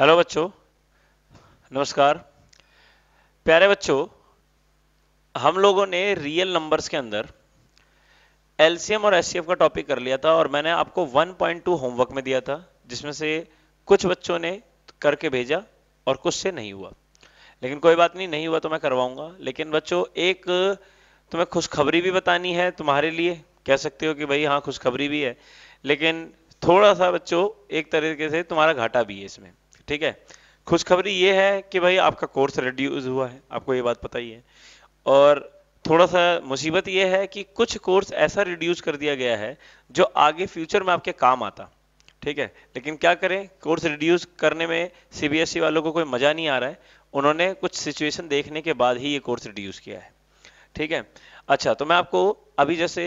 Hello बच्चों नमस्कार प्यारे बच्चों हम लोगों ने रियल नंबर्स के अंदर एलसीएम और एस का टॉपिक कर लिया था और मैंने आपको 1.2 होमवर्क में दिया था जिसमें से कुछ बच्चों ने करके भेजा और कुछ से नहीं हुआ लेकिन कोई बात नहीं नहीं हुआ तो मैं करवाऊंगा लेकिन बच्चों एक तुम्हें खुशखबरी भी बतानी है तुम्हारे लिए कह सकते हो कि भाई हाँ खुशखबरी भी है लेकिन थोड़ा सा बच्चों एक तरीके से तुम्हारा घाटा भी है इसमें ठीक है खुशखबरी ये है कि भाई आपका कोर्स रिड्यूज हुआ है आपको ये बात पता ही है और थोड़ा सा मुसीबत ये है कि कुछ कोर्स ऐसा रिड्यूस कर दिया गया है जो आगे फ्यूचर में आपके काम आता ठीक है लेकिन क्या करें कोर्स रिड्यूस करने में सीबीएसई e वालों को कोई मजा नहीं आ रहा है उन्होंने कुछ सिचुएशन देखने के बाद ही ये कोर्स रिड्यूस किया है ठीक है अच्छा तो मैं आपको अभी जैसे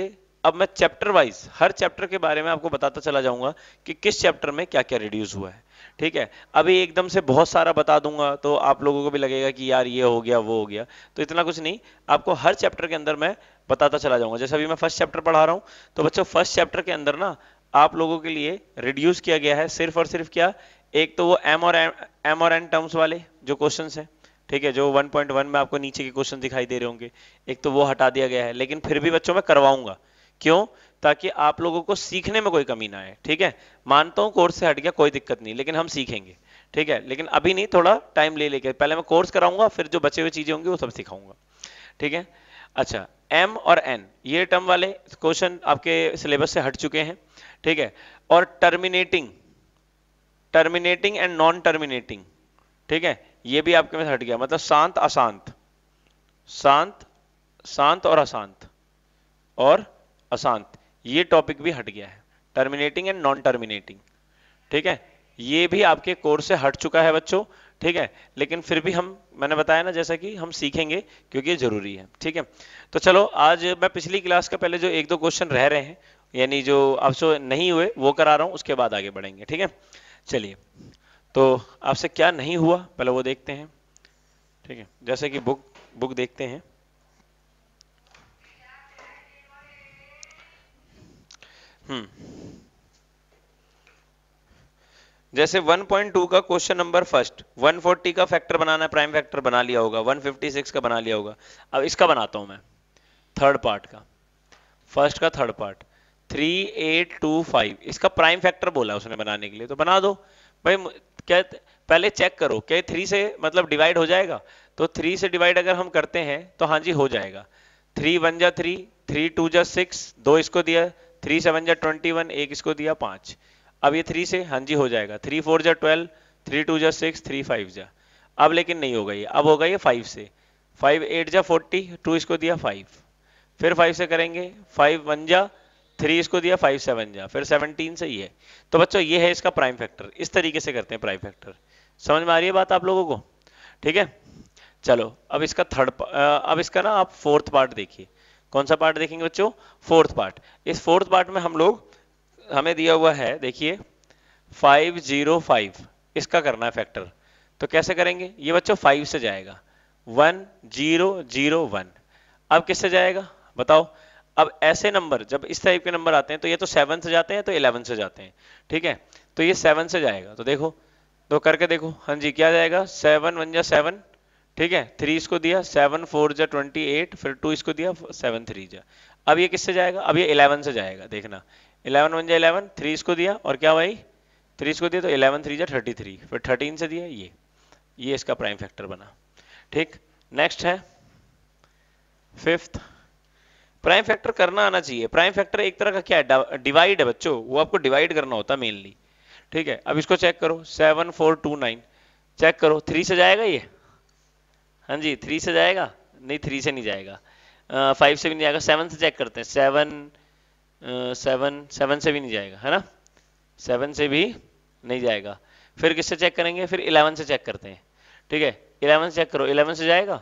अब मैं चैप्टर वाइज हर चैप्टर के बारे में आपको बताता चला जाऊंगा कि किस चैप्टर में क्या क्या रिड्यूस हुआ है ठीक है अभी एकदम से बहुत सारा बता दूंगा तो आप लोगों को भी लगेगा कि यार ये हो गया वो हो गया तो इतना कुछ नहीं आपको हर चैप्टर के अंदर मैं बताता चला जाऊंगा जैसे अभी मैं फर्स्ट चैप्टर पढ़ा रहा हूं तो बच्चों फर्स्ट चैप्टर के अंदर ना आप लोगों के लिए रिड्यूस किया गया है सिर्फ और सिर्फ क्या एक तो वो एम और एम और एन टर्म्स वाले जो क्वेश्चन है ठीक है जो 1.1 में आपको नीचे के क्वेश्चन दिखाई दे रहे होंगे एक तो वो हटा दिया गया है लेकिन फिर भी बच्चों में करवाऊंगा क्यों ताकि आप लोगों को सीखने में कोई कमी ना आए ठीक है मानता हूं कोर्स से हट गया कोई दिक्कत नहीं लेकिन हम सीखेंगे ठीक है लेकिन अभी नहीं थोड़ा टाइम ले लेके पहले मैं कोर्स कराऊंगा फिर जो बचे हुए चीजें होंगी वो सब सिखाऊंगा ठीक है अच्छा एम और एन ये टर्म वाले क्वेश्चन आपके सिलेबस से हट चुके हैं ठीक है और terminating terminating and non terminating ठीक है ये भी आपके में हट गया मतलब शांत अशांत शांत शांत और अशांत और अशांत ये टॉपिक भी हट गया है टर्मिनेटिंग एंड नॉन टर्मिनेटिंग ठीक है ये भी आपके कोर्स से हट चुका है बच्चों ठीक है लेकिन फिर भी हम मैंने बताया ना जैसा कि हम सीखेंगे क्योंकि ये जरूरी है ठीक है तो चलो आज मैं पिछली क्लास का पहले जो एक दो क्वेश्चन रह रहे हैं यानी जो आपसे नहीं हुए वो करा रहा हूँ उसके बाद आगे बढ़ेंगे ठीक है चलिए तो आपसे क्या नहीं हुआ पहले वो देखते हैं ठीक है जैसे कि बुक बुक देखते हैं हम्म। जैसे 1.2 का क्वेश्चन नंबर फर्स्ट 140 का फैक्टर बनाना प्राइम फैक्टर बना लिया होगा 156 का बना लिया होगा अब इसका बनाता हूं मैं थर्ड पार्ट का फर्स्ट का थर्ड पार्ट 3825 इसका प्राइम फैक्टर बोला उसने बनाने के लिए तो बना दो भाई क्या पहले चेक करो क्या थ्री से मतलब डिवाइड हो जाएगा तो थ्री से डिवाइड अगर हम करते हैं तो हाँ जी हो जाएगा थ्री वन जा थ्री थ्री टू जा सिक्स दो इसको दिया थ्री सेवन जा ट्वेंटी वन एक इसको दिया पांच अब ये थ्री से हाँ जी हो जाएगा थ्री फोर जा ट्वेल्व थ्री टू जा सिक्स थ्री फाइव जा अब लेकिन नहीं होगा ये अब होगा ये फाइव से फाइव एट जा फोर्टी टू इसको दिया फाइव फिर फाइव से करेंगे फाइव वन जा थ्री इसको दिया फाइव सेवन जा फिर सेवनटीन से ही है तो बच्चों ये है इसका प्राइम फैक्टर इस तरीके से करते हैं प्राइम फैक्टर समझ में आ रही है बात आप लोगों को ठीक है चलो अब इसका थर्ड अब इसका ना आप फोर्थ पार्ट देखिए कौन सा पार्ट देखेंगे बच्चों फोर्थ पार्ट इस फोर्थ पार्ट में हम लोग हमें दिया हुआ है देखिए 505 इसका करना है फैक्टर तो कैसे करेंगे ये बच्चों 5 से जाएगा 1001 अब किससे जाएगा बताओ अब ऐसे नंबर जब इस टाइप के नंबर आते हैं तो ये तो सेवन से जाते हैं तो इलेवन से जाते हैं ठीक है तो ये सेवन से जाएगा तो देखो तो करके देखो हाँ जी क्या जाएगा सेवन वन जा सेवन ठीक है थ्री इसको दिया सेवन फोर जा ट्वेंटी एट फिर टू इसको दिया सेवन थ्री जा अब ये किससे जाएगा अब ये इलेवन से जाएगा देखना इलेवन वन जा इलेवन थ्री इसको दिया और क्या भाई थ्री इसको दिया तो इलेवन थ्री जा थर्टी थ्री फिर थर्टीन से दिया ये ये इसका प्राइम फैक्टर बना ठीक नेक्स्ट है फिफ्थ प्राइम फैक्टर करना आना चाहिए प्राइम फैक्टर एक तरह का क्या है डिवाइड है बच्चों वो आपको डिवाइड करना होता है मेनली ठीक है अब इसको चेक करो seven four two nine check करो थ्री से जाएगा ये हाँ जी थ्री से जाएगा नहीं थ्री से नहीं जाएगा फाइव से भी नहीं जाएगा सेवन से चेक करते हैं सेवन सेवन सेवन से भी नहीं जाएगा है ना सेवन से भी नहीं जाएगा फिर किससे चेक करेंगे फिर इलेवन से चेक करते हैं ठीक है इलेवन से चेक करो इलेवन से जाएगा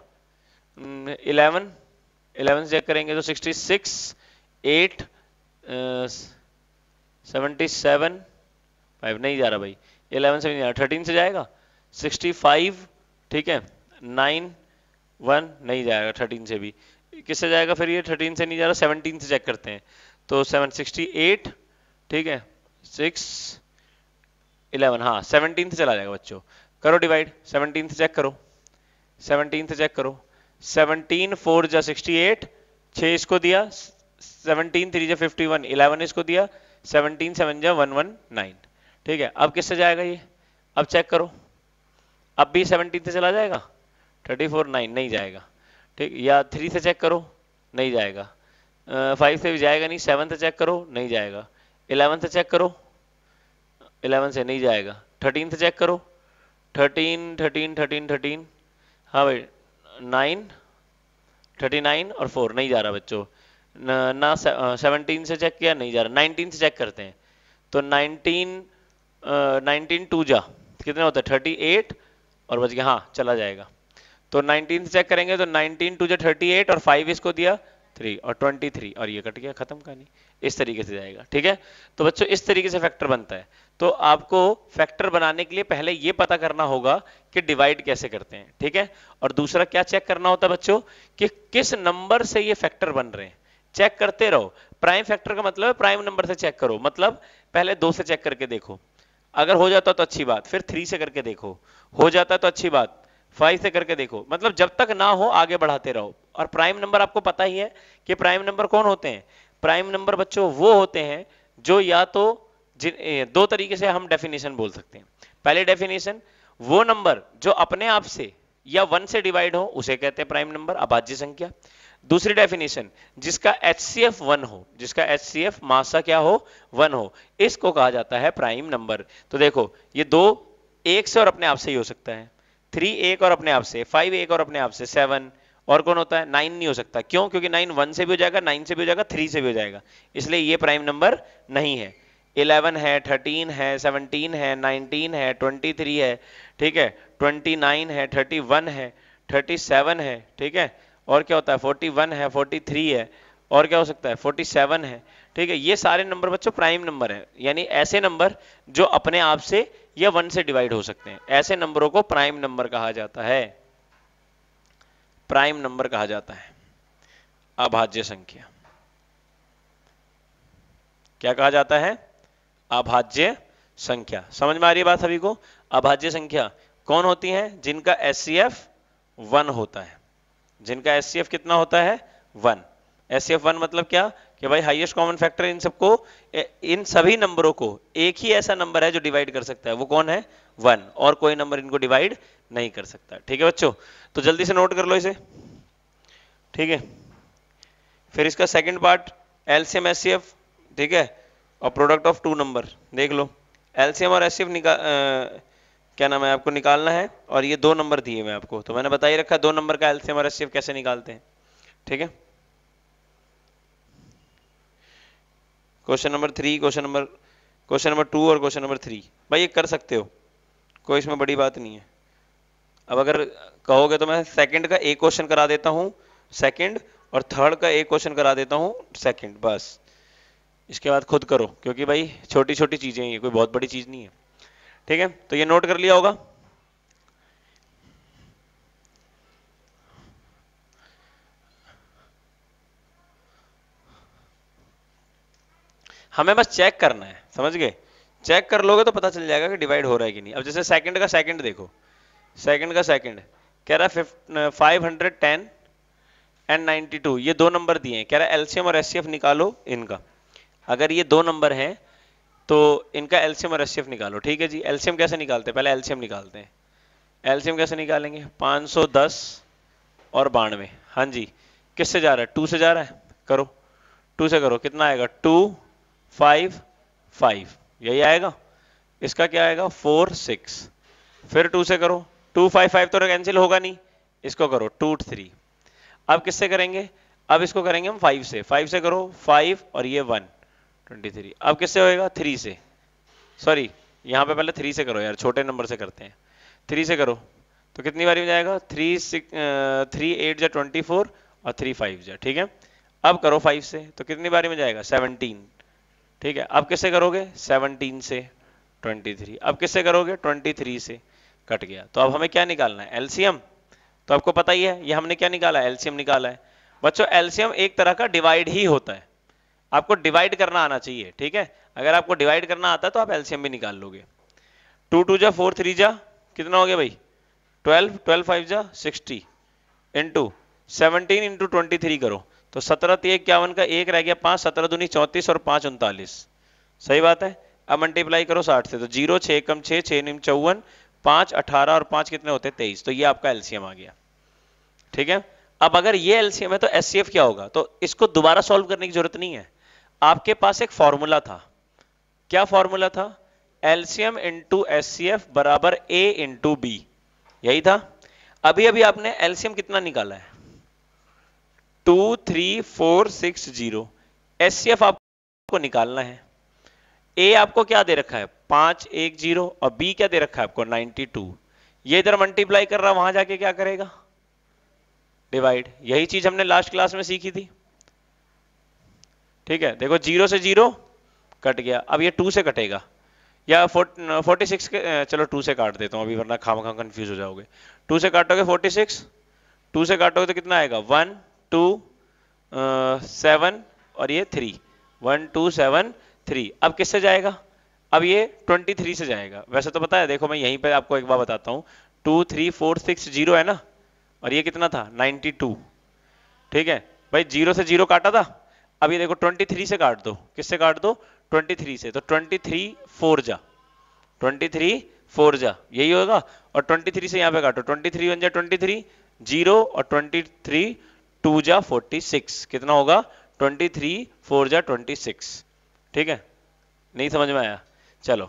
इलेवन हम्म, इलेवन से चेक करेंगे तो sixty six eight seventy seven five नहीं जा रहा भाई इलेवन से भी नहीं जा रहा थर्टीन से जाएगा सिक्सटी फाइव ठीक है नाइन वन नहीं जाएगा थर्टीन से भी किससे जाएगा फिर ये थर्टीन से नहीं जा रहा सेवनटीन से चेक करते हैं तो सेवन सिक्सटी एट ठीक है सिक्स इलेवन हाँ सेवनटीन से चला जाएगा बच्चों करो डिवाइड सेवनटीन से चेक करो सेवनटीन से चेक करो सेवनटीन फोर जा सिक्सटी एट छः इसको दिया सेवनटीन थ्री जा फिफ्टी वन इलेवन इसको दिया सेवनटीन सेवन जा वन वन नाइन ठीक है अब किससे जाएगा ये अब चेक करो अब भी सेवनटीन से चला जाएगा थर्टी फोर नाइन नहीं जाएगा ठीक या थ्री से चेक करो नहीं जाएगा फाइव से भी जाएगा नहीं सेवन से चेक करो नहीं जाएगा इलेवन से चेक करो इलेवन से नहीं जाएगा थर्टीन से चेक करो थर्टीन थर्टीन थर्टीन थर्टीन हाँ भाई नाइन थर्टी नाइन और फोर नहीं जा रहा बच्चों ना, सेवनटीन से चेक किया नहीं जा रहा नाइनटीन से चेक करते हैं तो नाइनटीन नाइनटीन टू जा कितने होता है थर्टी एट और बच गया हाँ चला जाएगा तो 19 चेक करेंगे तो 19 टू जो 38 और 5 इसको दिया 3 और 23 और ये कट गया खत्म कहानी इस तरीके से जाएगा ठीक है तो बच्चों इस तरीके से फैक्टर बनता है तो आपको फैक्टर बनाने के लिए पहले ये पता करना होगा कि डिवाइड कैसे करते हैं ठीक है और दूसरा क्या चेक करना होता है बच्चों कि किस नंबर से ये फैक्टर बन रहे हैं चेक करते रहो प्राइम फैक्टर का मतलब है प्राइम नंबर से चेक करो मतलब पहले दो से चेक करके देखो अगर हो जाता तो अच्छी बात फिर थ्री से करके देखो हो जाता तो अच्छी बात फाइव से करके देखो मतलब जब तक ना हो आगे बढ़ाते रहो और प्राइम नंबर आपको पता ही है कि प्राइम नंबर कौन होते हैं प्राइम नंबर बच्चों वो होते हैं जो या तो दो तरीके से हम डेफिनेशन बोल सकते हैं पहले डेफिनेशन वो नंबर जो अपने आप से या वन से डिवाइड हो उसे कहते हैं प्राइम नंबर अभाज्य संख्या दूसरी डेफिनेशन जिसका एच सी एफ वन हो जिसका एच सी एफ मासा क्या हो वन हो इसको कहा जाता है प्राइम नंबर तो देखो ये दो एक से और अपने आप से ही हो सकता है थ्री एक और अपने आप से फाइव एक और अपने आप से सेवन और कौन होता है नाइन नहीं हो सकता क्यों क्योंकि नाइन वन से भी हो जाएगा नाइन से भी हो जाएगा थ्री से भी हो जाएगा इसलिए ये प्राइम नंबर नहीं है इलेवन है थर्टीन है सेवनटीन है नाइनटीन है ट्वेंटी थ्री है ठीक है ट्वेंटी नाइन है थर्टी वन है थर्टी सेवन है ठीक है और क्या होता है फोर्टी वन है फोर्टी थ्री है और क्या हो सकता है फोर्टी सेवन है ठीक है ये सारे नंबर बच्चों प्राइम नंबर है यानी ऐसे नंबर जो अपने आप से या वन से डिवाइड हो सकते हैं ऐसे नंबरों को प्राइम नंबर कहा जाता है प्राइम नंबर कहा जाता है अभाज्य संख्या क्या कहा जाता है अभाज्य संख्या समझ में आ रही है बात सभी को अभाज्य संख्या कौन होती है जिनका एस सी एफ वन होता है जिनका एस सी एफ कितना होता है one S C F one मतलब क्या कि भाई हाईएस्ट कॉमन फैक्टर इन सबको इन सभी नंबरों को एक ही ऐसा नंबर है जो डिवाइड कर सकता है वो कौन है वन और कोई नंबर इनको डिवाइड नहीं कर सकता ठीक है बच्चों तो जल्दी से नोट कर लो इसे ठीक है फिर इसका सेकंड पार्ट एलसीएम एस ठीक है और प्रोडक्ट ऑफ टू नंबर देख लो एलसीएम और एस सी क्या नाम है आपको निकालना है और ये दो नंबर दिए मैं आपको तो मैंने बता ही रखा दो नंबर का एलसीएम और एससीएफ कैसे निकालते हैं ठीक है question number three question number question number two और क्वेश्चन नंबर थ्री भाई ये कर सकते हो कोई इसमें बड़ी बात नहीं है अब अगर कहोगे तो मैं सेकंड का एक क्वेश्चन करा देता हूँ सेकंड और थर्ड का एक क्वेश्चन करा देता हूँ सेकंड बस इसके बाद खुद करो क्योंकि भाई छोटी छोटी चीज़ें ये कोई बहुत बड़ी चीज़ नहीं है ठीक है तो ये नोट कर लिया होगा हमें बस चेक करना है समझ गए चेक कर लोगे तो पता चल जाएगा कि डिवाइड हो रहा है कि नहीं अब जैसे सेकंड का सेकंड देखो सेकंड का सेकंड कह रहा है five hundred ten and ninety two ये दो नंबर दिए हैं कह रहा है एल्शियम और एस निकालो इनका अगर ये दो नंबर हैं तो इनका एलसीएम और एस निकालो ठीक है जी एल्सीयम कैसे निकालते हैं पहले एल्शियम निकालते हैं एल्शियम कैसे निकालेंगे पाँच और बानवे हाँ जी किससे जा रहा है टू से जा रहा है करो टू से करो कितना आएगा टू फाइव फाइव यही आएगा इसका क्या आएगा फोर सिक्स फिर टू से करो टू फाइव फाइव तो कैंसिल तो होगा नहीं इसको करो टू थ्री अब किससे करेंगे अब इसको करेंगे हम फाइव से फाइव से करो फाइव और ये वन ट्वेंटी थ्री अब किससे होएगा थ्री से सॉरी यहाँ पे पहले थ्री से करो यार छोटे नंबर से करते हैं थ्री से करो तो कितनी बारी में जाएगा थ्री सिक्स थ्री एट जा ट्वेंटी फोर और थ्री फाइव जा ठीक है अब करो फाइव से तो कितनी बारी में जाएगा सेवनटीन ठीक है अब किससे करोगे 17 से 23 अब किससे करोगे 23 से कट गया तो अब हमें क्या निकालना है एल्सियम तो आपको पता ही है ये हमने क्या निकाला है निकाला है बच्चों एल्सियम एक तरह का डिवाइड ही होता है आपको डिवाइड करना आना चाहिए ठीक है अगर आपको डिवाइड करना आता है तो आप एल्सियम भी निकाल लोगे टू टू जा फोर थ्री जा कितना हो गया भाई ट्वेल्व ट्वेल्व फाइव जा sixty into seventeen into twenty three करो तो सत्रह तीन इक्यावन का एक रह गया पांच सत्रह दूनी चौंतीस और पांच उनतालीस सही बात है अब मल्टीप्लाई करो साठ से तो जीरो छह कम छ छः निम चौवन पांच अठारह और पांच कितने होते तेईस तो ये आपका एलसीएम आ गया ठीक है अब अगर ये एलसीएम है तो एस क्या होगा तो इसको दोबारा सॉल्व करने की जरूरत नहीं है आपके पास एक फॉर्मूला था क्या फॉर्मूला था एलसीएम इंटू एस बराबर ए इंटू बी यही था अभी अभी आपने एलसीएम कितना निकाला है two three four six zero S C F आपको निकालना है ए आपको क्या दे रखा है पांच एक जीरो और बी क्या दे रखा है आपको नाइनटी टू ये इधर मल्टीप्लाई कर रहा वहां जाके क्या करेगा डिवाइड यही चीज हमने लास्ट क्लास में सीखी थी ठीक है देखो जीरो से जीरो कट गया अब ये टू से कटेगा या फोर्टी सिक्स के चलो टू से काट देता हूँ अभी वरना खाम खाम कंफ्यूज हो जाओगे टू से काटोगे फोर्टी सिक्स टू से काटोगे तो कितना आएगा वन टू सेवन और ये three one two seven three अब किससे जाएगा अब ये ट्वेंटी थ्री से जाएगा वैसे तो बताया देखो मैं यहीं पे आपको एक बार बताता हूँ two three four six zero है ना और ये कितना था नाइन्टी टू ठीक है भाई जीरो से जीरो काटा था अब ये देखो ट्वेंटी थ्री से काट दो किससे काट दो ट्वेंटी थ्री से तो ट्वेंटी थ्री फोर जा ट्वेंटी थ्री फोर जा यही होगा और ट्वेंटी थ्री से यहाँ पे काटो ट्वेंटी थ्री वन जा ट्वेंटी थ्री जीरो और ट्वेंटी थ्री टू जा फोर्टी सिक्स कितना होगा ट्वेंटी थ्री फोर जा ट्वेंटी सिक्स ठीक है नहीं समझ में आया चलो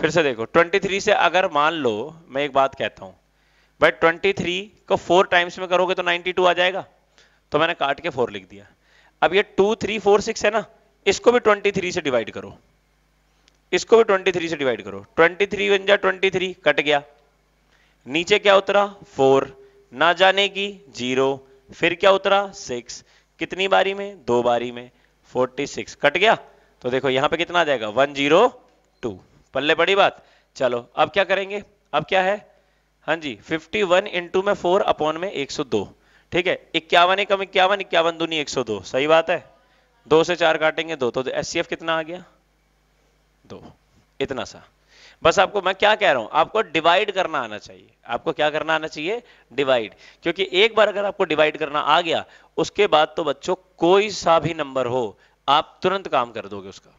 फिर से देखो ट्वेंटी थ्री से अगर मान लो मैं एक बात कहता हूं भाई ट्वेंटी थ्री को फोर टाइम्स में करोगे तो नाइनटी टू आ जाएगा तो मैंने काट के फोर लिख दिया अब ये टू थ्री फोर सिक्स है ना इसको भी ट्वेंटी थ्री से डिवाइड करो इसको भी ट्वेंटी थ्री से डिवाइड करो ट्वेंटी थ्री बन जा ट्वेंटी थ्री कट गया नीचे क्या उतरा फोर ना जाने की जीरो फिर क्या उतरा सिक्स कितनी बारी में दो बारी में फोर्टी सिक्स कट गया तो देखो यहां पे कितना आ जाएगा वन जीरो टू पल्ले बड़ी बात चलो अब क्या करेंगे अब क्या है हाँ जी फिफ्टी वन इंटू में फोर अपॉन में एक सौ दो ठीक है इक्यावन एकम इक्यावन इक्यावन दूनी एक सौ दो सही बात है दो से चार काटेंगे दो तो एस कितना आ गया दो इतना सा बस आपको मैं क्या कह रहा हूं आपको डिवाइड करना आना चाहिए आपको क्या करना आना चाहिए डिवाइड क्योंकि एक बार अगर आपको डिवाइड करना आ गया उसके बाद तो बच्चों कोई सा भी नंबर हो आप तुरंत काम कर दोगे उसका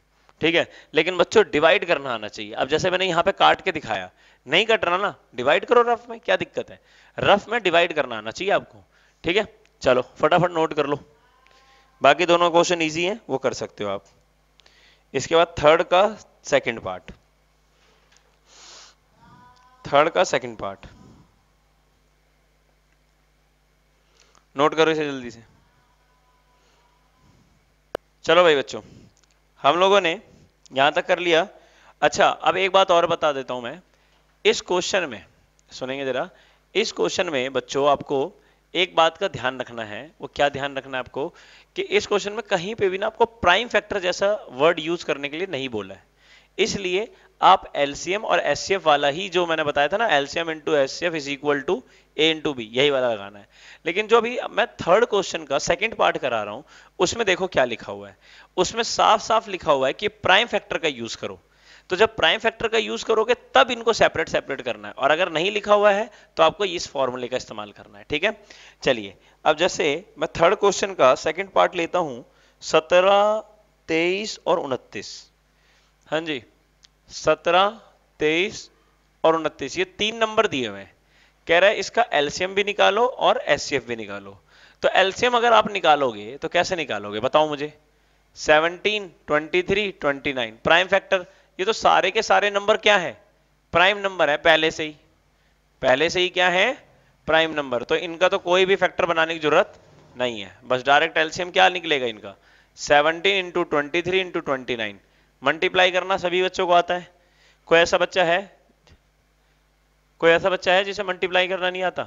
ठीक है लेकिन बच्चों डिवाइड करना आना चाहिए अब जैसे मैंने यहाँ पे काट के दिखाया नहीं कट रहा ना डिवाइड करो रफ में क्या दिक्कत है रफ में डिवाइड करना आना चाहिए आपको ठीक है चलो फटाफट नोट कर लो बाकी दोनों क्वेश्चन ईजी है वो कर सकते हो आप इसके बाद थर्ड का सेकेंड पार्ट थर्ड का सेकंड पार्ट नोट करो इसे जल्दी से चलो भाई बच्चों हम लोगों ने यहां तक कर लिया अच्छा अब एक बात और बता देता हूं मैं इस क्वेश्चन में सुनेंगे जरा इस क्वेश्चन में बच्चों आपको एक बात का ध्यान रखना है वो क्या ध्यान रखना है आपको कि इस क्वेश्चन में कहीं पे भी ना आपको प्राइम फैक्टर जैसा वर्ड यूज करने के लिए नहीं बोला है इसलिए आप एलसीएम और एस वाला ही जो मैंने बताया था ना L C M into S C F is equal to A into B यही वाला लगाना है लेकिन जो अभी मैं थर्ड क्वेश्चन का सेकंड पार्ट करा रहा हूं उसमें देखो क्या लिखा हुआ है उसमें साफ साफ लिखा हुआ है कि प्राइम फैक्टर का यूज करो तो जब प्राइम फैक्टर का यूज करोगे तब इनको सेपरेट सेपरेट करना है और अगर नहीं लिखा हुआ है तो आपको इस फॉर्मूले का इस्तेमाल करना है ठीक है चलिए अब जैसे मैं थर्ड क्वेश्चन का सेकेंड पार्ट लेता हूं सत्रह तेईस और उनतीस हाँ जी सत्रह तेईस और उनतीस ये तीन नंबर दिए हुए हैं कह रहा है इसका एलसीएम भी निकालो और एस भी निकालो तो एलसीएम अगर आप निकालोगे तो कैसे निकालोगे बताओ मुझे 17, 23, 29 प्राइम फैक्टर ये तो सारे के सारे नंबर क्या है प्राइम नंबर है पहले से ही पहले से ही क्या है प्राइम नंबर तो इनका तो कोई भी फैक्टर बनाने की जरूरत नहीं है बस डायरेक्ट एलसीएम क्या निकलेगा इनका seventeen into twenty three into twenty nine multiply करना सभी बच्चों को आता है कोई ऐसा बच्चा है कोई ऐसा बच्चा है जिसे मल्टीप्लाई करना नहीं आता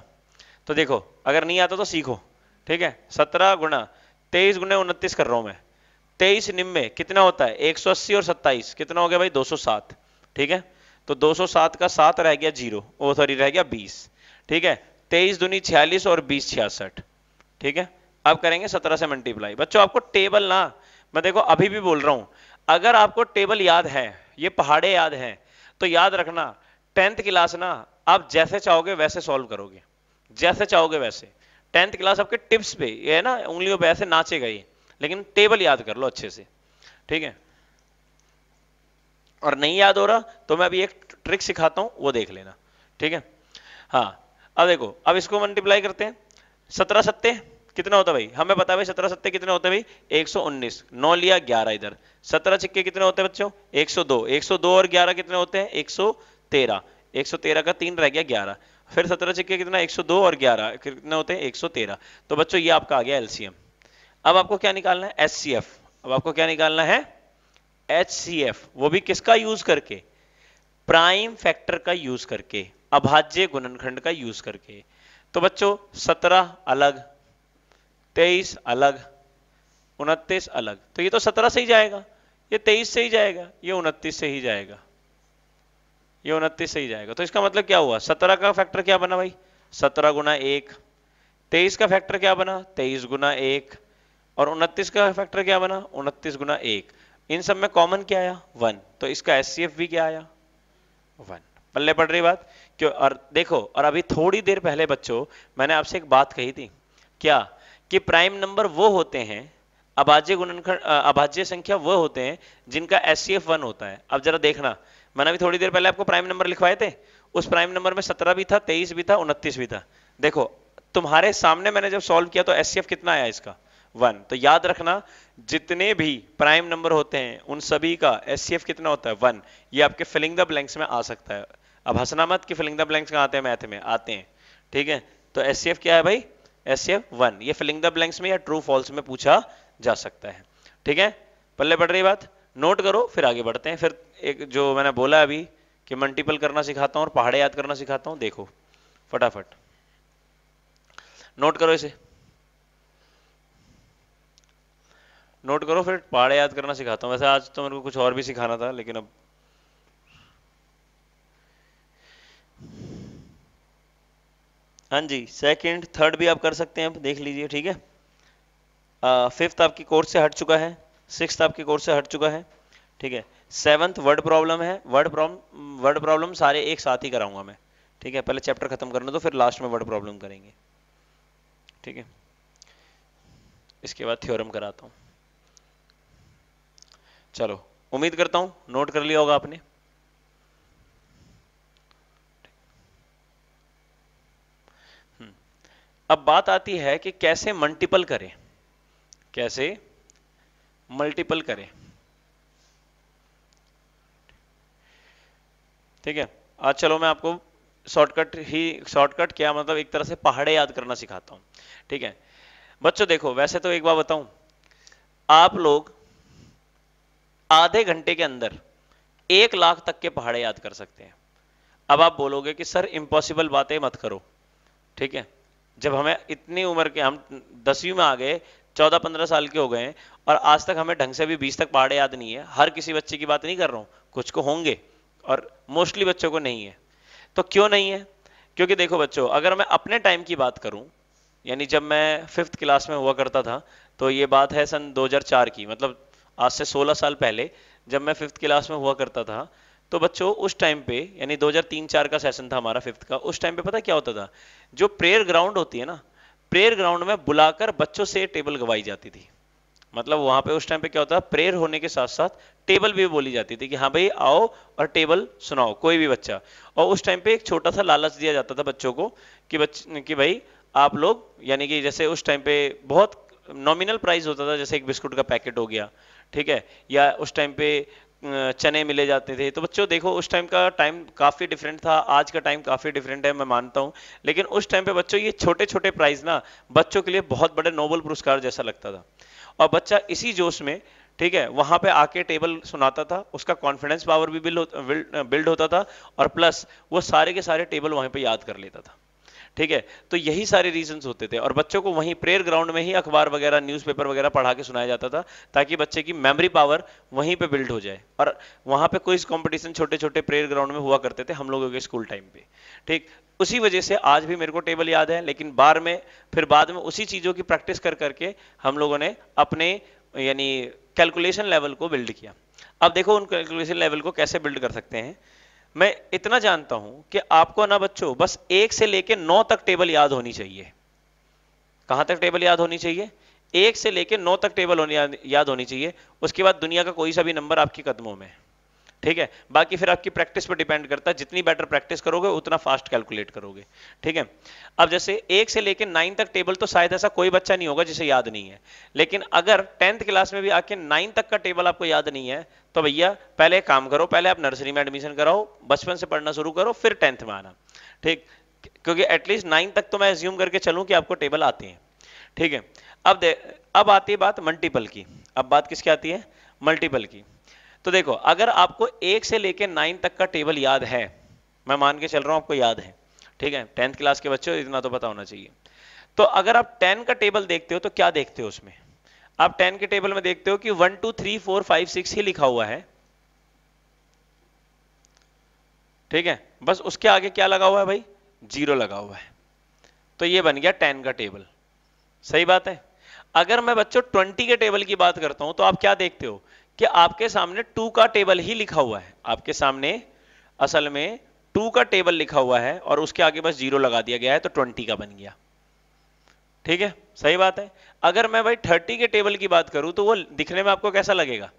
तो देखो अगर नहीं आता तो सीखो ठीक है सत्रह गुणा तेईस गुणे उनतीस कर रहा हूं मैं तेईस निम्बे कितना होता है एक सौ अस्सी और सत्ताईस कितना हो गया भाई दो सौ सात ठीक है तो दो सौ सात का सात रह गया जीरो ओ सॉरी रह गया बीस ठीक है तेईस दुनी छियालीस और बीस छियासठ ठीक है अब करेंगे सत्रह से मल्टीप्लाई बच्चों आपको टेबल ना मैं देखो अभी भी बोल रहा हूं अगर आपको टेबल याद है ये पहाड़े याद हैं तो याद रखना टेंथ क्लास ना आप जैसे चाहोगे वैसे सॉल्व करोगे जैसे चाहोगे वैसे टेंथ क्लास आपके टिप्स पे ये है ना उंगलियों पे ऐसे नाचे ये लेकिन टेबल याद कर लो अच्छे से ठीक है और नहीं याद हो रहा तो मैं अभी एक ट्रिक सिखाता हूं वो देख लेना ठीक है हाँ अब देखो अब इसको मल्टीप्लाई करते हैं सत्रह सत्ते कितना होता भाई हमें पता भाई सत्रह सत्ते कितने होते भाई 119 नौ लिया 11 इधर सत्रह छिक्के कितने होते बच्चों 102 102 और 11 कितने होते हैं 113 113 का तीन रह गया 11 फिर सत्रह छिक्के कितना 102 और 11 कितने होते हैं 113 तो बच्चों ये आपका आ गया एलसीएम अब आपको क्या निकालना है एच अब आपको क्या निकालना है एच वो भी किसका यूज करके प्राइम फैक्टर का यूज करके अभाज्य गुणनखंड का यूज करके तो बच्चों 17 अलग तेईस अलग उनतीस अलग तो ये तो सत्रह से ही जाएगा ये तेईस से ही जाएगा ये उनतीस से ही जाएगा ये उनतीस से ही जाएगा तो इसका मतलब क्या हुआ सत्रह का फैक्टर क्या बना भाई सत्रह गुना एक तेईस का फैक्टर क्या बना तेईस गुना एक और उनतीस का फैक्टर क्या बना उनतीस गुना एक इन सब में कॉमन क्या आया वन तो इसका एस भी क्या आया वन पल्ले पड़ रही बात क्यों और देखो और अभी थोड़ी देर पहले बच्चों मैंने आपसे एक बात कही थी क्या कि प्राइम नंबर वो होते हैं अभाज्य गुणनखंड अभाज्य संख्या वो होते हैं जिनका एस सी एफ वन होता है अब जरा देखना मैंने अभी थोड़ी देर पहले आपको प्राइम नंबर लिखवाए थे उस प्राइम नंबर में सत्रह भी था तेईस भी था उनतीस भी था देखो तुम्हारे सामने मैंने जब सॉल्व किया तो एस कितना आया इसका वन तो याद रखना जितने भी प्राइम नंबर होते हैं उन सभी का एस कितना होता है वन ये आपके फिलिंग द ब्लैंक्स में आ सकता है अब हंसना मत की फिलिंग द ब्लैंक्स कहाँ आते हैं मैथ में आते हैं ठीक है तो एस क्या है भाई ऐसे वन ये फिलिंग द ब्लैंक्स में या ट्रू फॉल्स में पूछा जा सकता है ठीक है पल्ले पड़ रही बात नोट करो फिर आगे बढ़ते हैं फिर एक जो मैंने बोला अभी कि मल्टीपल करना सिखाता हूं और पहाड़े याद करना सिखाता हूं देखो फटाफट नोट करो इसे नोट करो फिर पहाड़े याद करना सिखाता हूं वैसे आज तो मेरे को कुछ और भी सिखाना था लेकिन अब हाँ जी सेकंड थर्ड भी आप कर सकते हैं देख लीजिए ठीक है फिफ्थ आपकी कोर्स से हट चुका है सिक्स आपके कोर्स से हट चुका है ठीक है सेवन्थ वर्ड प्रॉब्लम है वर्ड प्रॉब्लम वर्ड प्रॉब्लम सारे एक साथ ही कराऊंगा मैं ठीक है पहले चैप्टर खत्म करना तो फिर लास्ट में वर्ड प्रॉब्लम करेंगे ठीक है इसके बाद थ्योरम कराता हूँ चलो उम्मीद करता हूँ नोट कर लिया होगा आपने अब बात आती है कि कैसे मल्टीपल करें कैसे मल्टीपल करें ठीक है आज चलो मैं आपको शॉर्टकट ही शॉर्टकट क्या मतलब एक तरह से पहाड़े याद करना सिखाता हूं ठीक है बच्चों देखो वैसे तो एक बार बताऊं आप लोग आधे घंटे के अंदर एक लाख तक के पहाड़े याद कर सकते हैं अब आप बोलोगे कि सर इंपॉसिबल बातें मत करो ठीक है जब हमें इतनी उम्र के हम दसवीं में आ गए चौदह पंद्रह साल के हो गए और आज तक हमें ढंग से भी बीस तक पहाड़े याद नहीं है हर किसी बच्चे की बात नहीं कर रहा हूँ कुछ को होंगे और मोस्टली बच्चों को नहीं है तो क्यों नहीं है क्योंकि देखो बच्चों अगर मैं अपने टाइम की बात करूं यानी जब मैं फिफ्थ क्लास में हुआ करता था तो ये बात है सन 2004 की मतलब आज से 16 साल पहले जब मैं फिफ्थ क्लास में हुआ करता था तो बच्चों उस टाइम पे यानी 2003-4 का सेशन था हमारा फिफ्थ का उस टाइम पे पता क्या होता था जो प्रेयर ग्राउंड होती है ना प्रेयर ग्राउंड में बुलाकर बच्चों से टेबल गवाई जाती थी मतलब वहां पे उस टाइम पे क्या होता था प्रेयर होने के साथ साथ टेबल भी बोली जाती थी कि हाँ भाई आओ और टेबल सुनाओ कोई भी बच्चा और उस टाइम पे एक छोटा सा लालच दिया जाता था बच्चों को कि बच्च, कि भाई आप लोग यानी कि जैसे उस टाइम पे बहुत नॉमिनल प्राइस होता था जैसे एक बिस्कुट का पैकेट हो गया ठीक है या उस टाइम पे चने मिले जाते थे तो बच्चों देखो उस टाइम का टाइम काफ़ी डिफरेंट था आज का टाइम काफ़ी डिफरेंट है मैं मानता हूँ लेकिन उस टाइम पे बच्चों ये छोटे छोटे प्राइज ना बच्चों के लिए बहुत बड़े नोबल पुरस्कार जैसा लगता था और बच्चा इसी जोश में ठीक है वहां पे आके टेबल सुनाता था उसका कॉन्फिडेंस पावर भी बिल्ड होता था और प्लस वो सारे के सारे टेबल वहां पे याद कर लेता था ठीक है तो यही सारे रीजंस होते थे और बच्चों को वहीं प्रेयर ग्राउंड में ही अखबार वगैरह न्यूज़पेपर वगैरह पढ़ा के सुनाया जाता था ताकि बच्चे की मेमोरी पावर वहीं पे बिल्ड हो जाए और वहां पे कोई कंपटीशन छोटे छोटे प्रेयर ग्राउंड में हुआ करते थे हम लोगों के स्कूल टाइम पे ठीक उसी वजह से आज भी मेरे को टेबल याद है लेकिन बार में फिर बाद में उसी चीज़ों की प्रैक्टिस कर करके हम लोगों ने अपने यानी कैलकुलेशन लेवल को बिल्ड किया अब देखो उन कैलकुलेशन लेवल को कैसे बिल्ड कर सकते हैं मैं इतना जानता हूं कि आपको ना बच्चों बस एक से लेकर नौ तक टेबल याद होनी चाहिए कहां तक टेबल याद होनी चाहिए एक से लेकर नौ तक टेबल होनी याद होनी चाहिए उसके बाद दुनिया का कोई सा भी नंबर आपके कदमों में है ठीक है बाकी फिर आपकी प्रैक्टिस पर डिपेंड करता है जितनी बेटर प्रैक्टिस करोगे उतना फास्ट कैलकुलेट करोगे ठीक है अब जैसे एक से लेकर नाइन तक टेबल तो शायद ऐसा कोई बच्चा नहीं होगा जिसे याद नहीं है लेकिन अगर टेंथ क्लास में भी आके नाइन तक का टेबल आपको याद नहीं है तो भैया पहले काम करो पहले आप नर्सरी में एडमिशन कराओ बचपन से पढ़ना शुरू करो फिर टेंथ में आना ठीक क्योंकि एटलीस्ट नाइन तक तो मैं एज्यूम करके चलूँ कि आपको टेबल आते हैं ठीक है अब अब आती है बात मल्टीपल की अब बात किसकी आती है मल्टीपल की तो देखो अगर आपको एक से लेकर नाइन तक का टेबल याद है मैं मान के चल रहा हूं आपको याद है ठीक है टेंथ क्लास के बच्चों इतना तो पता होना चाहिए तो अगर आप टेन का टेबल देखते हो तो क्या देखते हो उसमें आप टेन के टेबल में देखते हो कि one two three four five six ही लिखा हुआ है ठीक है बस उसके आगे क्या लगा हुआ है भाई जीरो लगा हुआ है तो ये बन गया टेन का टेबल सही बात है अगर मैं बच्चों ट्वेंटी के टेबल की बात करता हूं तो आप क्या देखते हो कि आपके सामने टू का टेबल ही लिखा हुआ है आपके सामने असल में टू का टेबल लिखा हुआ है और उसके आगे बस जीरो लगा दिया गया है तो ट्वेंटी का बन गया ठीक है सही बात है अगर मैं भाई थर्टी के टेबल की बात करूं तो वो दिखने में आपको कैसा लगेगा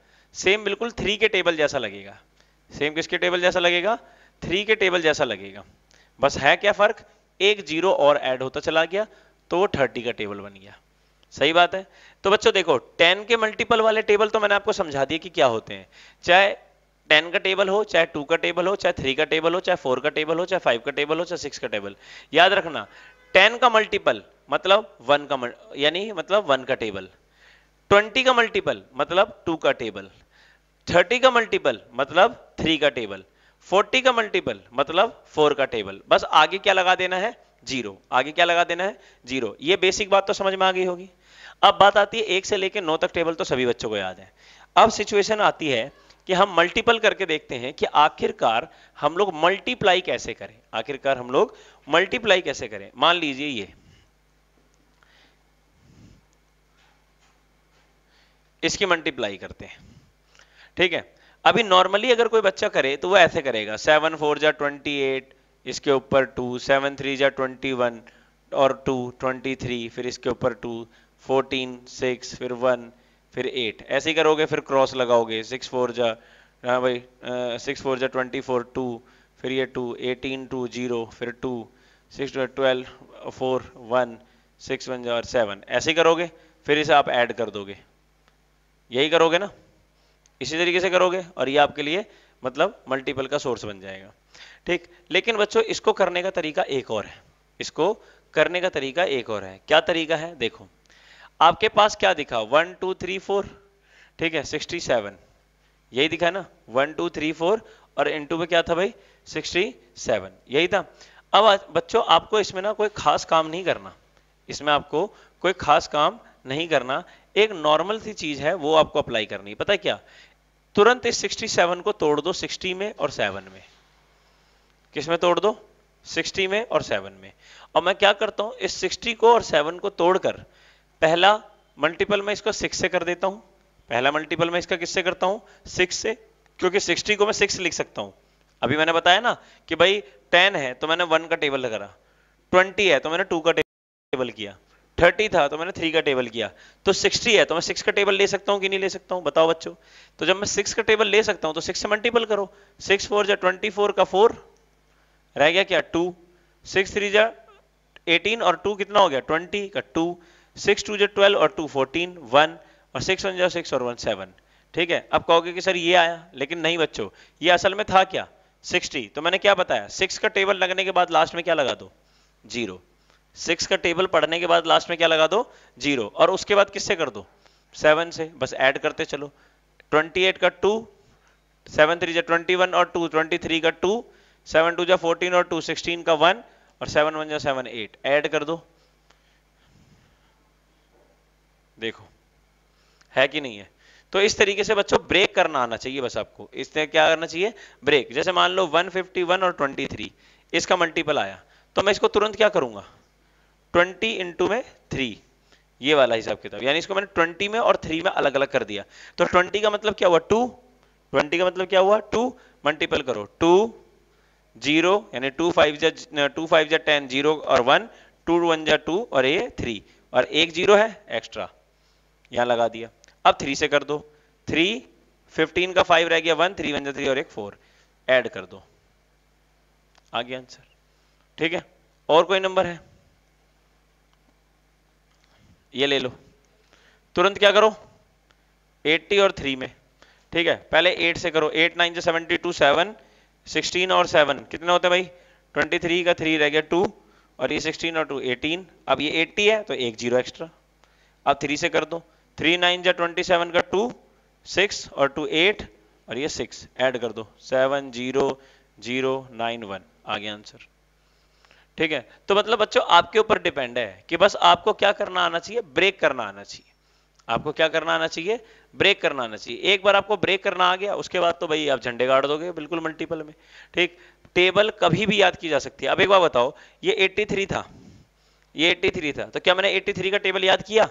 सेम बिल्कुल थ्री के टेबल जैसा लगेगा सेम किसके टेबल जैसा लगेगा थ्री के टेबल जैसा लगेगा बस है क्या फर्क एक जीरो और ऐड होता चला गया तो वो थर्टी का टेबल बन गया सही बात है तो बच्चों देखो टेन के मल्टीपल वाले टेबल तो मैंने आपको समझा दिया कि क्या होते हैं चाहे टेन का टेबल हो चाहे टू का टेबल हो चाहे थ्री का टेबल हो चाहे फोर का टेबल हो चाहे फाइव का टेबल हो चाहे सिक्स का टेबल याद रखना टेन का मल्टीपल मतलब वन का यानी मतलब वन का टेबल ट्वेंटी का मल्टीपल मतलब टू का टेबल थर्टी का मल्टीपल मतलब थ्री का टेबल फोर्टी का मल्टीपल मतलब फोर का टेबल बस आगे क्या लगा देना है जीरो आगे क्या लगा देना है जीरो ये बेसिक बात तो समझ में आ गई होगी अब बात आती है एक से लेकर नौ तक टेबल तो सभी बच्चों को याद है अब सिचुएशन आती है कि हम मल्टीपल करके देखते हैं कि आखिरकार हम लोग मल्टीप्लाई कैसे करें आखिरकार हम लोग मल्टीप्लाई कैसे करें मान लीजिए ये इसकी मल्टीप्लाई करते हैं ठीक है अभी नॉर्मली अगर कोई बच्चा करे तो वो ऐसे करेगा सेवन फोर जा ट्वेंटी एट इसके ऊपर टू सेवन थ्री जा ट्वेंटी वन और टू ट्वेंटी थ्री फिर इसके ऊपर टू फोर्टीन सिक्स फिर वन फिर एट ऐसे ही करोगे फिर क्रॉस लगाओगे सिक्स फोर जा हाँ भाई सिक्स फोर जा ट्वेंटी फोर टू फिर ये टू एटीन टू जीरो फिर two six twelve four one six one और सेवन ऐसे करोगे फिर इसे आप ऐड कर दोगे यही करोगे ना इसी तरीके से करोगे और ये आपके लिए मतलब मल्टीपल का सोर्स बन जाएगा ठीक लेकिन बच्चों इसको करने का तरीका एक और है इसको करने का तरीका एक और है क्या तरीका है देखो आपके पास क्या दिखा वन टू थ्री फोर ठीक है सिक्सटी सेवन यही दिखा ना वन टू थ्री फोर और इनटू में क्या था भाई सिक्सटी सेवन यही था अब बच्चों आपको इसमें ना कोई खास काम नहीं करना इसमें आपको कोई खास काम नहीं करना एक नॉर्मल सी चीज है वो आपको अप्लाई करनी पता है क्या तुरंत इस 67 को तोड़ दो 60 में और 7 में किस में तोड़ दो 60 में और 7 में और मैं क्या करता हूं इस 60 को और 7 को तोड़कर पहला मल्टीपल मैं इसको सिक्स से कर देता हूं पहला मल्टीपल मैं इसका किससे करता हूं सिक्स से क्योंकि सिक्सटी को मैं सिक्स लिख सकता हूं अभी मैंने बताया ना कि भाई टेन है तो मैंने वन का टेबल करा ट्वेंटी है तो मैंने टू का टेबल किया थर्टी था तो मैंने थ्री का टेबल किया तो सिक्सटी है तो मैं सिक्स का टेबल ले सकता हूँ कि नहीं ले सकता हूँ बताओ बच्चों तो जब मैं सिक्स का टेबल ले सकता हूँ तो सिक्स से मल्टीपल करो सिक्स फोर जा ट्वेंटी फोर का फोर रह गया क्या टू सिक्स थ्री जा एटीन और टू कितना हो गया ट्वेंटी का टू सिक्स टू जो ट्वेल्व और टू फोर्टीन वन और सिक्स वन जो सिक्स और वन सेवन ठीक है अब कहोगे कि सर ये आया लेकिन नहीं बच्चों ये असल में था क्या सिक्सटी तो मैंने क्या बताया सिक्स का टेबल लगने के बाद लास्ट में क्या लगा दो जीरो सिक्स का टेबल पढ़ने के बाद लास्ट में क्या लगा दो जीरो और उसके बाद किससे कर दो सेवन से बस ऐड करते चलो ट्वेंटी एट का टू सेवन थ्री जो ट्वेंटी वन और टू ट्वेंटी थ्री का टू सेवन टू जो फोर्टीन और टू सिक्सटीन का वन और सेवन वन जो सेवन एट ऐड कर दो देखो है कि नहीं है तो इस तरीके से बच्चों ब्रेक करना आना चाहिए बस आपको इस तरह क्या करना चाहिए ब्रेक जैसे मान लो 151 और 23 इसका मल्टीपल आया तो मैं इसको तुरंत क्या करूंगा 20 इंटू में 3 ये वाला हिसाब किताब यानी इसको मैंने 20 में और 3 में अलग अलग कर दिया तो 20 का मतलब क्या हुआ टू ट्वेंटी का मतलब क्या हुआ टू मल्टीपल मतलब करो टू जीरो यानी टू फाइव जै टू फाइव जै टेन जीरो और वन टू वन जै टू और ये थ्री और एक जीरो है एक्स्ट्रा यहां लगा दिया अब थ्री से कर दो थ्री फिफ्टीन का फाइव रह गया वन थ्री वन थ्री और एक फोर एड कर दो आ गया आंसर ठीक है और कोई नंबर है ये ले लो तुरंत क्या करो 80 और 3 में ठीक है पहले 8 से करो 8 नाइन जो 72 टू सेवन सिक्सटीन और 7 कितने होते हैं भाई 23 का 3 रह गया 2 और ये 16 और 2 18 अब ये 80 है तो एक जीरो एक्स्ट्रा अब 3 से कर दो थ्री नाइन जा ट्वेंटी सेवन का टू सिक्स और टू एट और ये सिक्स ऐड कर दो seven zero zero nine one आगे आंसर ठीक है तो मतलब बच्चों आपके ऊपर डिपेंड है कि बस आपको क्या करना आना चाहिए ब्रेक करना आना चाहिए आपको क्या करना आना चाहिए ब्रेक करना आना चाहिए एक बार आपको ब्रेक करना आ गया उसके बाद तो भाई आप झंडे गाड़ दोगे बिल्कुल मल्टीपल में ठीक टेबल कभी भी याद की जा सकती है अब एक बार बताओ ये 83 था ये 83 था तो क्या मैंने 83 का टेबल याद किया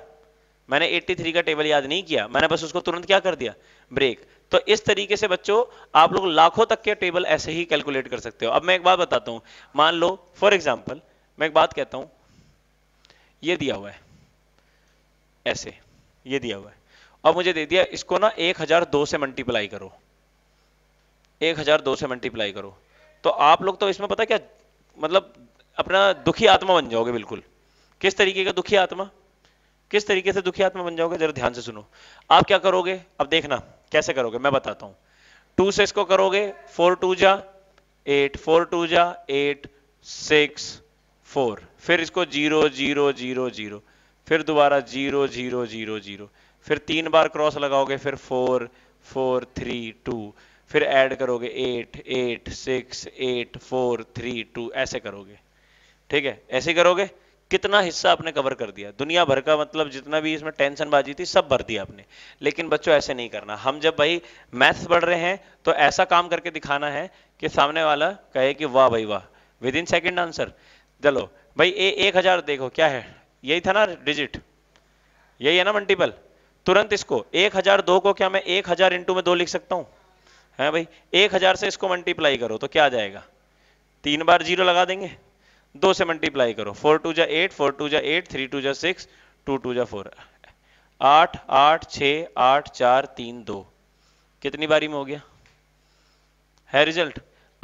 मैंने 83 का टेबल याद नहीं किया मैंने बस उसको तुरंत क्या कर दिया ब्रेक तो इस तरीके से बच्चों आप लोग लाखों तक के टेबल ऐसे ही कैलकुलेट कर सकते हो अब मैं एक बात बताता हूं मान लो फॉर एग्जाम्पल मैं एक बात कहता हूं ये दिया हुआ है ऐसे ये दिया हुआ है और मुझे दे दिया इसको ना 1002 से मल्टीप्लाई करो 1002 से मल्टीप्लाई करो तो आप लोग तो इसमें पता क्या मतलब अपना दुखी आत्मा बन जाओगे बिल्कुल किस तरीके का दुखी आत्मा किस तरीके से दुखी आत्मा बन जाओगे जरा ध्यान से सुनो आप क्या करोगे अब देखना कैसे करोगे मैं बताता हूं टू से इसको करोगे फोर टू जा एट फोर टू जा एट सिक्स फोर फिर इसको जीरो जीरो जीरो जीरो फिर दोबारा जीरो जीरो जीरो जीरो फिर तीन बार क्रॉस लगाओगे फिर फोर फोर थ्री टू फिर ऐड करोगे eight eight six eight four three two ऐसे करोगे ठीक है ऐसे करोगे कितना हिस्सा आपने कवर कर दिया दुनिया भर का मतलब जितना भी इसमें टेंशन बाजी थी सब भर दिया आपने लेकिन बच्चों ऐसे नहीं करना हम जब भाई मैथ्स पढ़ रहे हैं तो ऐसा काम करके दिखाना है कि सामने वाला कहे कि वाह भाई वाह विद इन सेकेंड आंसर चलो भाई ए एक हजार देखो क्या है यही था ना डिजिट यही है ना मल्टीपल तुरंत इसको एक हजार दो को क्या मैं एक हजार इंटू में दो लिख सकता हूँ है भाई एक हजार से इसको मल्टीप्लाई करो तो क्या आ जाएगा तीन बार जीरो लगा देंगे दो से मल्टीप्लाई करो फोर टू जा एट फोर टू जा एट थ्री टू जा सिक्स टू टू जा फोर आठ आठ छ आठ चार तीन दो कितनी बारी में हो गया है रिजल्ट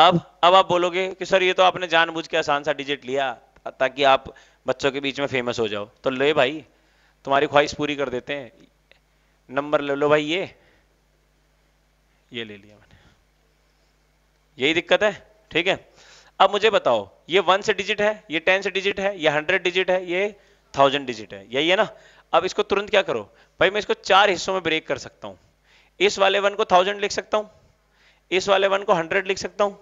अब अब आप बोलोगे कि सर ये तो आपने जानबूझ के आसान सा डिजिट लिया ताकि आप बच्चों के बीच में फेमस हो जाओ तो ले भाई तुम्हारी ख्वाहिश पूरी कर देते हैं नंबर ले लो भाई ये ये ले लिया मैंने यही दिक्कत है ठीक है अब मुझे बताओ ये वन से डिजिट है ये टेन से डिजिट है ये हंड्रेड डिजिट है ये थाउजेंड डिजिट है यही है ना अब इसको तुरंत क्या करो भाई मैं इसको चार हिस्सों में ब्रेक कर सकता हूँ इस वाले वन को थाउजेंड लिख सकता हूँ इस वाले वन को हंड्रेड लिख सकता हूँ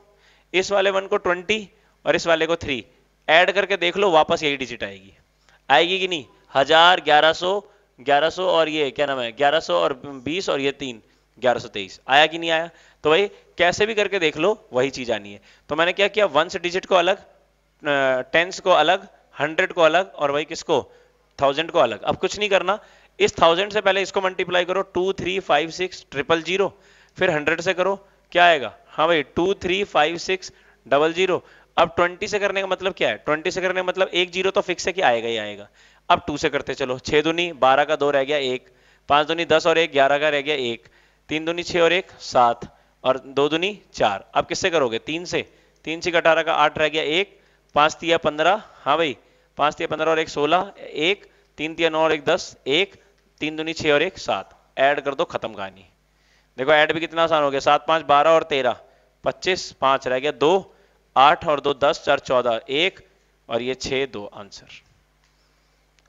इस वाले वन को ट्वेंटी और इस वाले को थ्री एड करके देख लो वापस यही डिजिट आएगी आएगी कि नहीं हजार ग्यारह सौ ग्यारह सौ और ये क्या नाम है ग्यारह सौ और बीस और ये तीन 1123 आया कि नहीं आया तो भाई कैसे भी करके देख लो वही चीज आनी है तो मैंने क्या किया वंस डिजिट को अलग टेंस को अलग हंड्रेड को अलग और वही किसको थाउजेंड को अलग अब कुछ नहीं करना इस थाउजेंड से पहले इसको मल्टीप्लाई करो two three five six triple zero फिर हंड्रेड से करो क्या आएगा हाँ भाई two three five six double zero अब ट्वेंटी से करने का मतलब क्या है ट्वेंटी से करने का मतलब एक जीरो तो फिक्स है कि आएगा ही आएगा अब टू से करते चलो छह दुनी बारह का दो रह गया एक पांच दुनी दस और एक ग्यारह का रह गया एक तीन दुनी छः और एक सात और दो दुनी चार अब किससे करोगे तीन से तीन से अठारह का आठ रह गया एक पांच तिया पंद्रह हाँ भाई पांच तिया पंद्रह और एक सोलह एक तीन तिया नौ और एक दस एक तीन दुनी छः और एक सात ऐड कर दो खत्म कहानी देखो ऐड भी कितना आसान हो गया सात पांच बारह और तेरह पच्चीस पांच रह गया दो आठ और दो दस चार चौदह एक और ये छे दो आंसर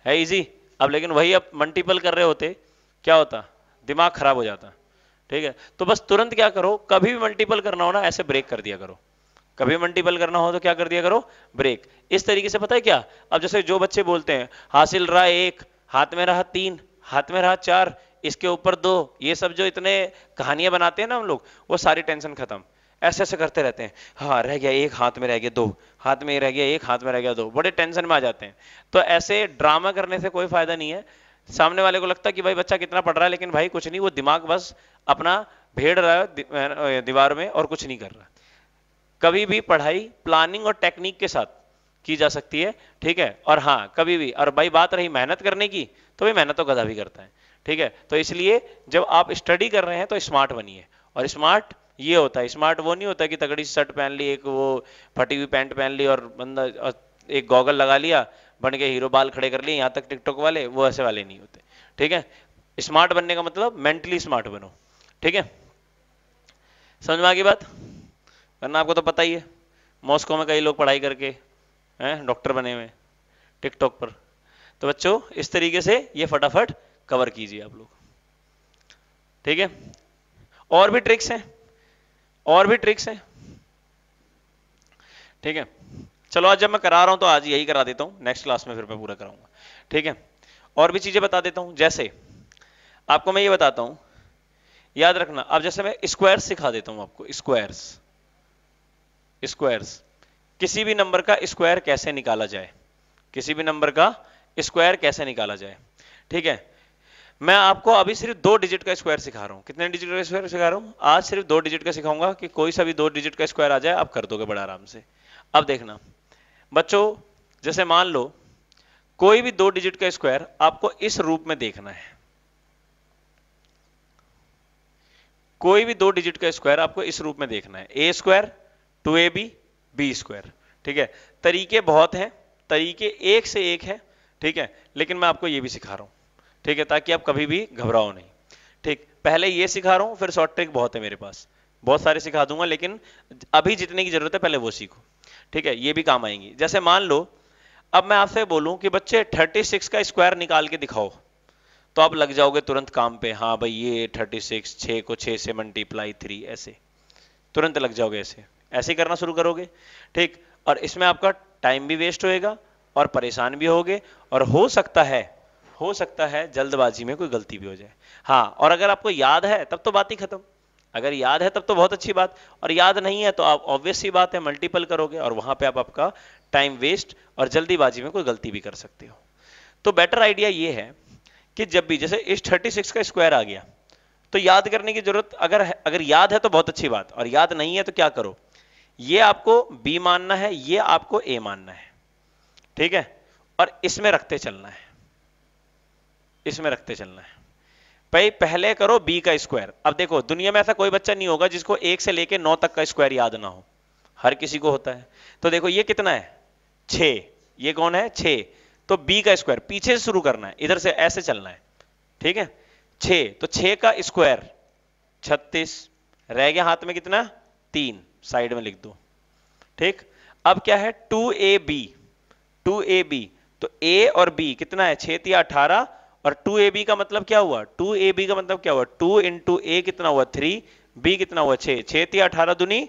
है इजी अब लेकिन वही अब मल्टीपल कर रहे होते क्या होता दिमाग खराब हो जाता ठीक है तो बस तुरंत क्या करो कभी भी मल्टीपल करना हो ना ऐसे ब्रेक कर दिया करो कभी मल्टीपल करना हो तो क्या कर दिया करो ब्रेक इस तरीके से पता है क्या अब जैसे जो बच्चे बोलते हैं हासिल रहा एक हाथ में रहा तीन हाथ में रहा चार इसके ऊपर दो ये सब जो इतने कहानियां बनाते हैं ना हम लोग वो सारी टेंशन खत्म ऐसे ऐसे करते रहते हैं हाँ रह गया एक हाथ में रह गया दो हाथ में रह गया एक हाथ में रह गया दो बड़े टेंशन में आ जाते हैं तो ऐसे ड्रामा करने से कोई फायदा नहीं है सामने वाले को लगता है कि भाई बच्चा कितना पढ़ रहा है लेकिन भाई कुछ नहीं वो दिमाग बस अपना भेड़ रहा है दीवार में और कुछ नहीं कर रहा कभी भी पढ़ाई प्लानिंग और टेक्निक के साथ की जा सकती है ठीक है और हाँ कभी भी और भाई बात रही मेहनत करने की तो भाई मेहनत तो गधा भी करता है ठीक है तो इसलिए जब आप स्टडी कर रहे हैं तो स्मार्ट बनिए और स्मार्ट ये होता है स्मार्ट वो नहीं होता कि तगड़ी शर्ट पहन ली एक वो फटी हुई पैंट पहन ली और बंदा एक गॉगल लगा लिया बन के हीरो बाल खड़े कर लिए यहाँ तक टिकटॉक वाले वो ऐसे वाले नहीं होते ठीक है स्मार्ट बनने का मतलब मेंटली स्मार्ट बनो ठीक है समझ में आ गई बात वरना आपको तो पता ही है मॉस्को में कई लोग पढ़ाई करके हैं डॉक्टर बने हुए टिकटॉक पर तो बच्चों इस तरीके से ये फटाफट कवर कीजिए आप लोग ठीक है और भी ट्रिक्स हैं और भी ट्रिक्स हैं ठीक है चलो आज जब मैं करा रहा हूं तो आज यही करा देता हूं नेक्स्ट क्लास में फिर मैं पूरा कराऊंगा ठीक है और भी चीजें बता देता हूं जैसे आपको मैं ये बताता हूं याद रखना अब जैसे मैं स्क्वायर सिखा देता हूं आपको स्क्वायर्स स्क्वायर्स किसी भी नंबर का स्क्वायर कैसे निकाला जाए किसी भी नंबर का स्क्वायर कैसे निकाला जाए ठीक है मैं आपको अभी सिर्फ दो डिजिट का स्क्वायर सिखा रहा हूं कितने डिजिट का स्क्वायर सिखा रहा हूं आज सिर्फ दो डिजिट का सिखाऊंगा कि कोई सा भी दो डिजिट का स्क्वायर आ जाए आप कर दोगे बड़ा आराम से अब देखना बच्चों जैसे मान लो कोई भी दो डिजिट का स्क्वायर आपको इस रूप में देखना है कोई भी दो डिजिट का स्क्वायर आपको इस रूप में देखना है A square two A B B square ठीक है तरीके बहुत हैं तरीके एक से एक है ठीक है लेकिन मैं आपको ये भी सिखा रहा हूं ठीक है ताकि आप कभी भी घबराओ नहीं ठीक पहले ये सिखा रहा हूं फिर शॉर्ट ट्रिक बहुत है मेरे पास बहुत सारे सिखा दूंगा लेकिन अभी जितने की जरूरत है पहले वो सीखो ठीक है ये भी काम आएंगी जैसे मान लो अब मैं आपसे बोलूं कि बच्चे 36 का स्क्वायर निकाल के दिखाओ तो आप लग जाओगे तुरंत काम पे हाँ भाई ये 36 6 को 6 से मल्टीप्लाई थ्री ऐसे तुरंत लग जाओगे ऐसे ऐसे करना शुरू करोगे ठीक और इसमें आपका टाइम भी वेस्ट होएगा और परेशान भी होगे और हो सकता है हो सकता है जल्दबाजी में कोई गलती भी हो जाए हाँ और अगर आपको याद है तब तो बात ही खत्म अगर याद है तब तो बहुत अच्छी बात और याद नहीं है तो आप ऑब्वियस ही बात है मल्टीपल करोगे और वहां पे आप आपका टाइम वेस्ट और जल्दीबाजी में कोई गलती भी कर सकते हो तो बेटर आइडिया ये है कि जब भी जैसे इस 36 का स्क्वायर आ गया तो याद करने की जरूरत अगर अगर याद है तो बहुत अच्छी बात और याद नहीं है तो क्या करो ये आपको बी मानना है ये आपको ए मानना है ठीक है और इसमें रखते चलना है इसमें रखते चलना है भाई पहले करो बी का स्क्वायर अब देखो दुनिया में ऐसा कोई बच्चा नहीं होगा जिसको एक से लेके नौ तक का स्क्वायर याद ना हो हर किसी को होता है तो देखो ये कितना है छ ये कौन है छ तो बी का स्क्वायर पीछे से शुरू करना है इधर से ऐसे चलना है ठीक है छ तो छ का स्क्वायर छत्तीस रह गया हाथ में कितना तीन साइड में लिख दो ठीक अब क्या है two A B two A B तो ए और बी कितना है छह अठारह और टू ए बी का मतलब क्या हुआ टू ए बी का मतलब क्या हुआ टू इंटू ए कितना हुआ थ्री बी कितना हुआ छः छः थी अठारह दुनी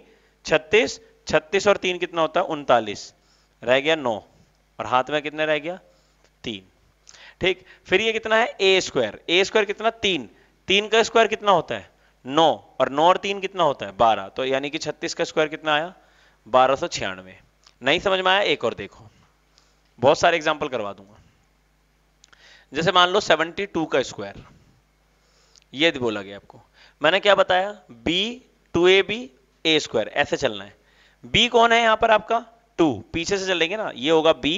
छत्तीस छत्तीस और तीन कितना होता है उनतालीस रह गया नौ और हाथ में कितने रह गया तीन ठीक फिर ये कितना है ए स्क्वायर ए स्क्वायर कितना तीन तीन का स्क्वायर कितना होता है नौ और नौ और तीन कितना होता है बारह तो यानी कि छत्तीस का स्क्वायर कितना आया बारह सौ छियानवे नहीं समझ में आया एक और देखो बहुत सारे एग्जाम्पल करवा दूंगा जैसे मान लो 72 का स्क्वायर ये बोला गया आपको मैंने क्या बताया B two A B A square ऐसे चलना है b कौन है यहां पर आपका टू पीछे से चलेंगे ना ये होगा बी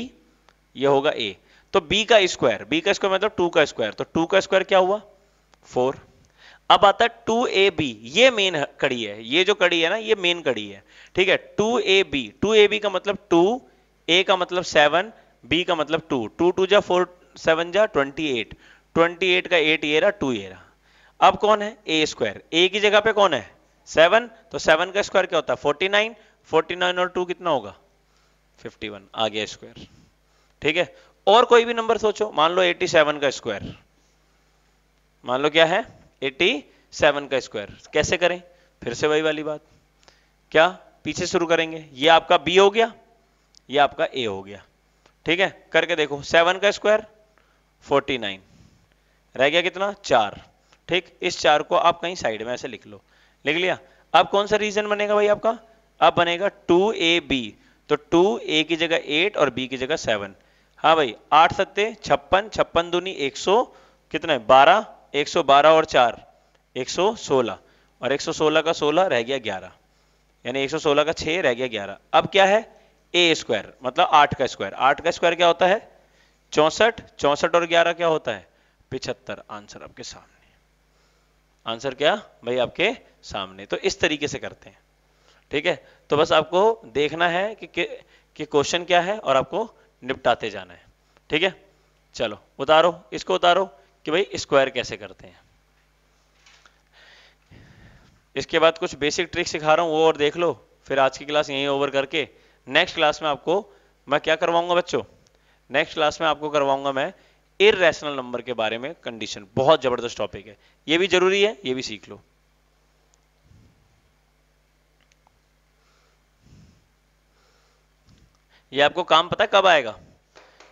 ये होगा ए तो बी का स्क्वायर b का स्क्वायर मतलब टू का स्क्वायर तो टू का स्क्वायर क्या हुआ फोर अब आता है टू ए बी ये मेन कड़ी है ये जो कड़ी है ना ये मेन कड़ी है ठीक है two A B two A B का मतलब टू ए का मतलब सेवन बी का मतलब टू टू टू जा फोर सेवन जा ट्वेंटी एट ट्वेंटी एट का एट ये रहा टू ये रहा अब कौन है ए स्क्वायर ए की जगह पे कौन है सेवन तो सेवन का स्क्वायर क्या होता है फोर्टी नाइन फोर्टी नाइन और टू कितना होगा फिफ्टी वन आ गया स्क्वायर ठीक है और कोई भी नंबर सोचो मान लो एटी सेवन का स्क्वायर मान लो क्या है एटी सेवन का स्क्वायर कैसे करें फिर से वही वाली बात क्या पीछे शुरू करेंगे ये आपका बी हो गया ये आपका ए हो गया ठीक है करके देखो सेवन का स्क्वायर फोर्टी नाइन रह गया कितना चार ठीक इस चार को आप कहीं साइड में ऐसे लिख लो लिख लिया अब कौन सा रीजन बनेगा भाई आपका अब बनेगा टू ए बी तो टू ए की जगह एट और बी की जगह सेवन हाँ भाई आठ सत्ते छप्पन छप्पन दूनी एक सौ कितना है बारह एक सौ बारह और चार एक सौ सोलह और एक सौ सोलह का सोलह रह गया ग्यारह यानी एक सौ सोलह का छह रह गया ग्यारह अब क्या है ए स्क्वायर मतलब आठ का स्क्वायर आठ का स्क्वायर क्या होता है चौसठ चौसठ और ग्यारह क्या होता है पिछहत्तर आंसर आपके सामने आंसर क्या भाई आपके सामने तो इस तरीके से करते हैं ठीक है तो बस आपको देखना है कि कि क्वेश्चन क्या है और आपको निपटाते जाना है ठीक है चलो उतारो इसको उतारो कि भाई स्क्वायर कैसे करते हैं इसके बाद कुछ बेसिक ट्रिक सिखा रहा हूं वो और देख लो फिर आज की क्लास यही ओवर करके नेक्स्ट क्लास में आपको मैं क्या करवाऊंगा बच्चों नेक्स्ट क्लास में आपको करवाऊंगा मैं इरेशनल नंबर के बारे में कंडीशन बहुत जबरदस्त टॉपिक है ये भी जरूरी है ये भी सीख लो ये आपको काम पता कब आएगा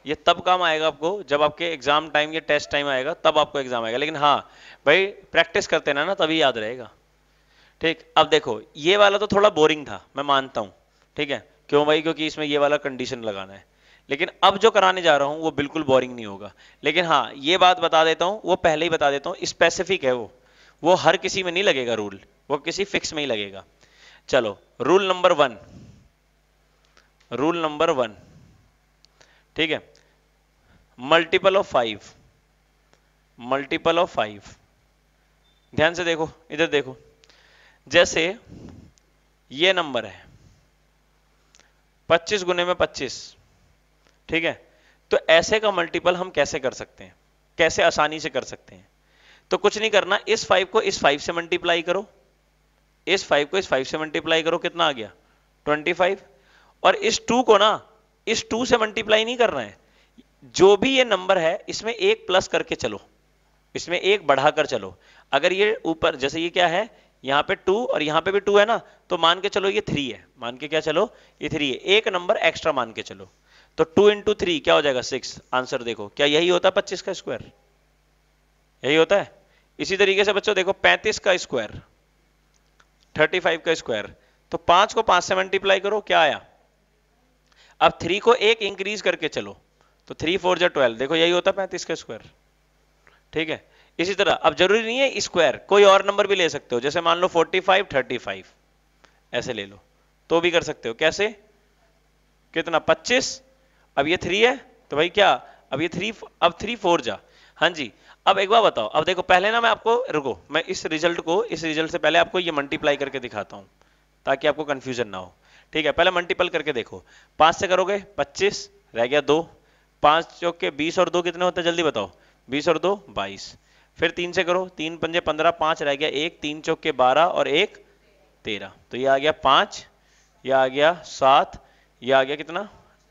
ये तब काम आएगा आपको जब आपके एग्जाम टाइम या टेस्ट टाइम आएगा तब आपको एग्जाम आएगा लेकिन हाँ भाई प्रैक्टिस करते ना ना तभी याद रहेगा ठीक अब देखो ये वाला तो थोड़ा बोरिंग था मैं मानता हूं ठीक है क्यों भाई क्योंकि इसमें ये वाला कंडीशन लगाना है लेकिन अब जो कराने जा रहा हूं वो बिल्कुल बोरिंग नहीं होगा लेकिन हाँ ये बात बता देता हूं वो पहले ही बता देता हूं स्पेसिफिक है वो वो हर किसी में नहीं लगेगा रूल वो किसी फिक्स में ही लगेगा चलो rule number one rule number one ठीक है multiple of five multiple of five ध्यान से देखो इधर देखो जैसे ये नंबर है 25 गुने में 25 ठीक है तो ऐसे का मल्टीपल हम कैसे कर सकते हैं कैसे आसानी से कर सकते हैं तो कुछ नहीं करना इस फाइव को इस फाइव से मल्टीप्लाई करो इस फाइव को इस फाइव से मल्टीप्लाई करो कितना आ गया ट्वेंटी फाइव और इस टू को ना इस टू से मल्टीप्लाई नहीं करना है जो भी ये नंबर है इसमें एक प्लस करके चलो इसमें एक बढ़ाकर चलो अगर ये ऊपर जैसे ये क्या है यहां पे टू और यहां पे भी टू है ना तो मान के चलो ये थ्री है मान के क्या चलो ये थ्री है एक नंबर एक्स्ट्रा मान के चलो तो टू इंटू थ्री क्या हो जाएगा सिक्स आंसर देखो क्या यही होता है पच्चीस का स्क्वायर यही होता है इसी तरीके से बच्चों देखो पैंतीस का स्क्वायर थर्टी फाइव का स्क्वायर तो पांच को पांच से मल्टीप्लाई करो क्या आया अब थ्री को एक इंक्रीज करके चलो तो थ्री फोर जो ट्वेल्व देखो यही होता है पैंतीस का स्क्वायर ठीक है इसी तरह अब जरूरी नहीं है स्क्वायर कोई और नंबर भी ले सकते हो जैसे मान लो फोर्टी फाइव थर्टी फाइव ऐसे ले लो तो भी कर सकते हो कैसे कितना पच्चीस अब ये थ्री है तो भाई क्या अब ये थ्री अब थ्री फोर जा हाँ जी अब एक बार बताओ अब देखो पहले ना मैं आपको रुको मैं इस रिजल्ट को इस रिजल्ट से पहले आपको ये मल्टीप्लाई करके दिखाता हूं ताकि आपको कंफ्यूजन ना हो ठीक है पहले मल्टीपल करके देखो पांच से करोगे पच्चीस रह गया दो पांच चौक के बीस और दो कितने होते हैं जल्दी बताओ बीस और दो बाईस फिर तीन से करो तीन पंजे पंद्रह पांच रह गया एक तीन चौक के बारह और एक तेरह तो ये आ गया पांच ये आ गया सात ये आ गया कितना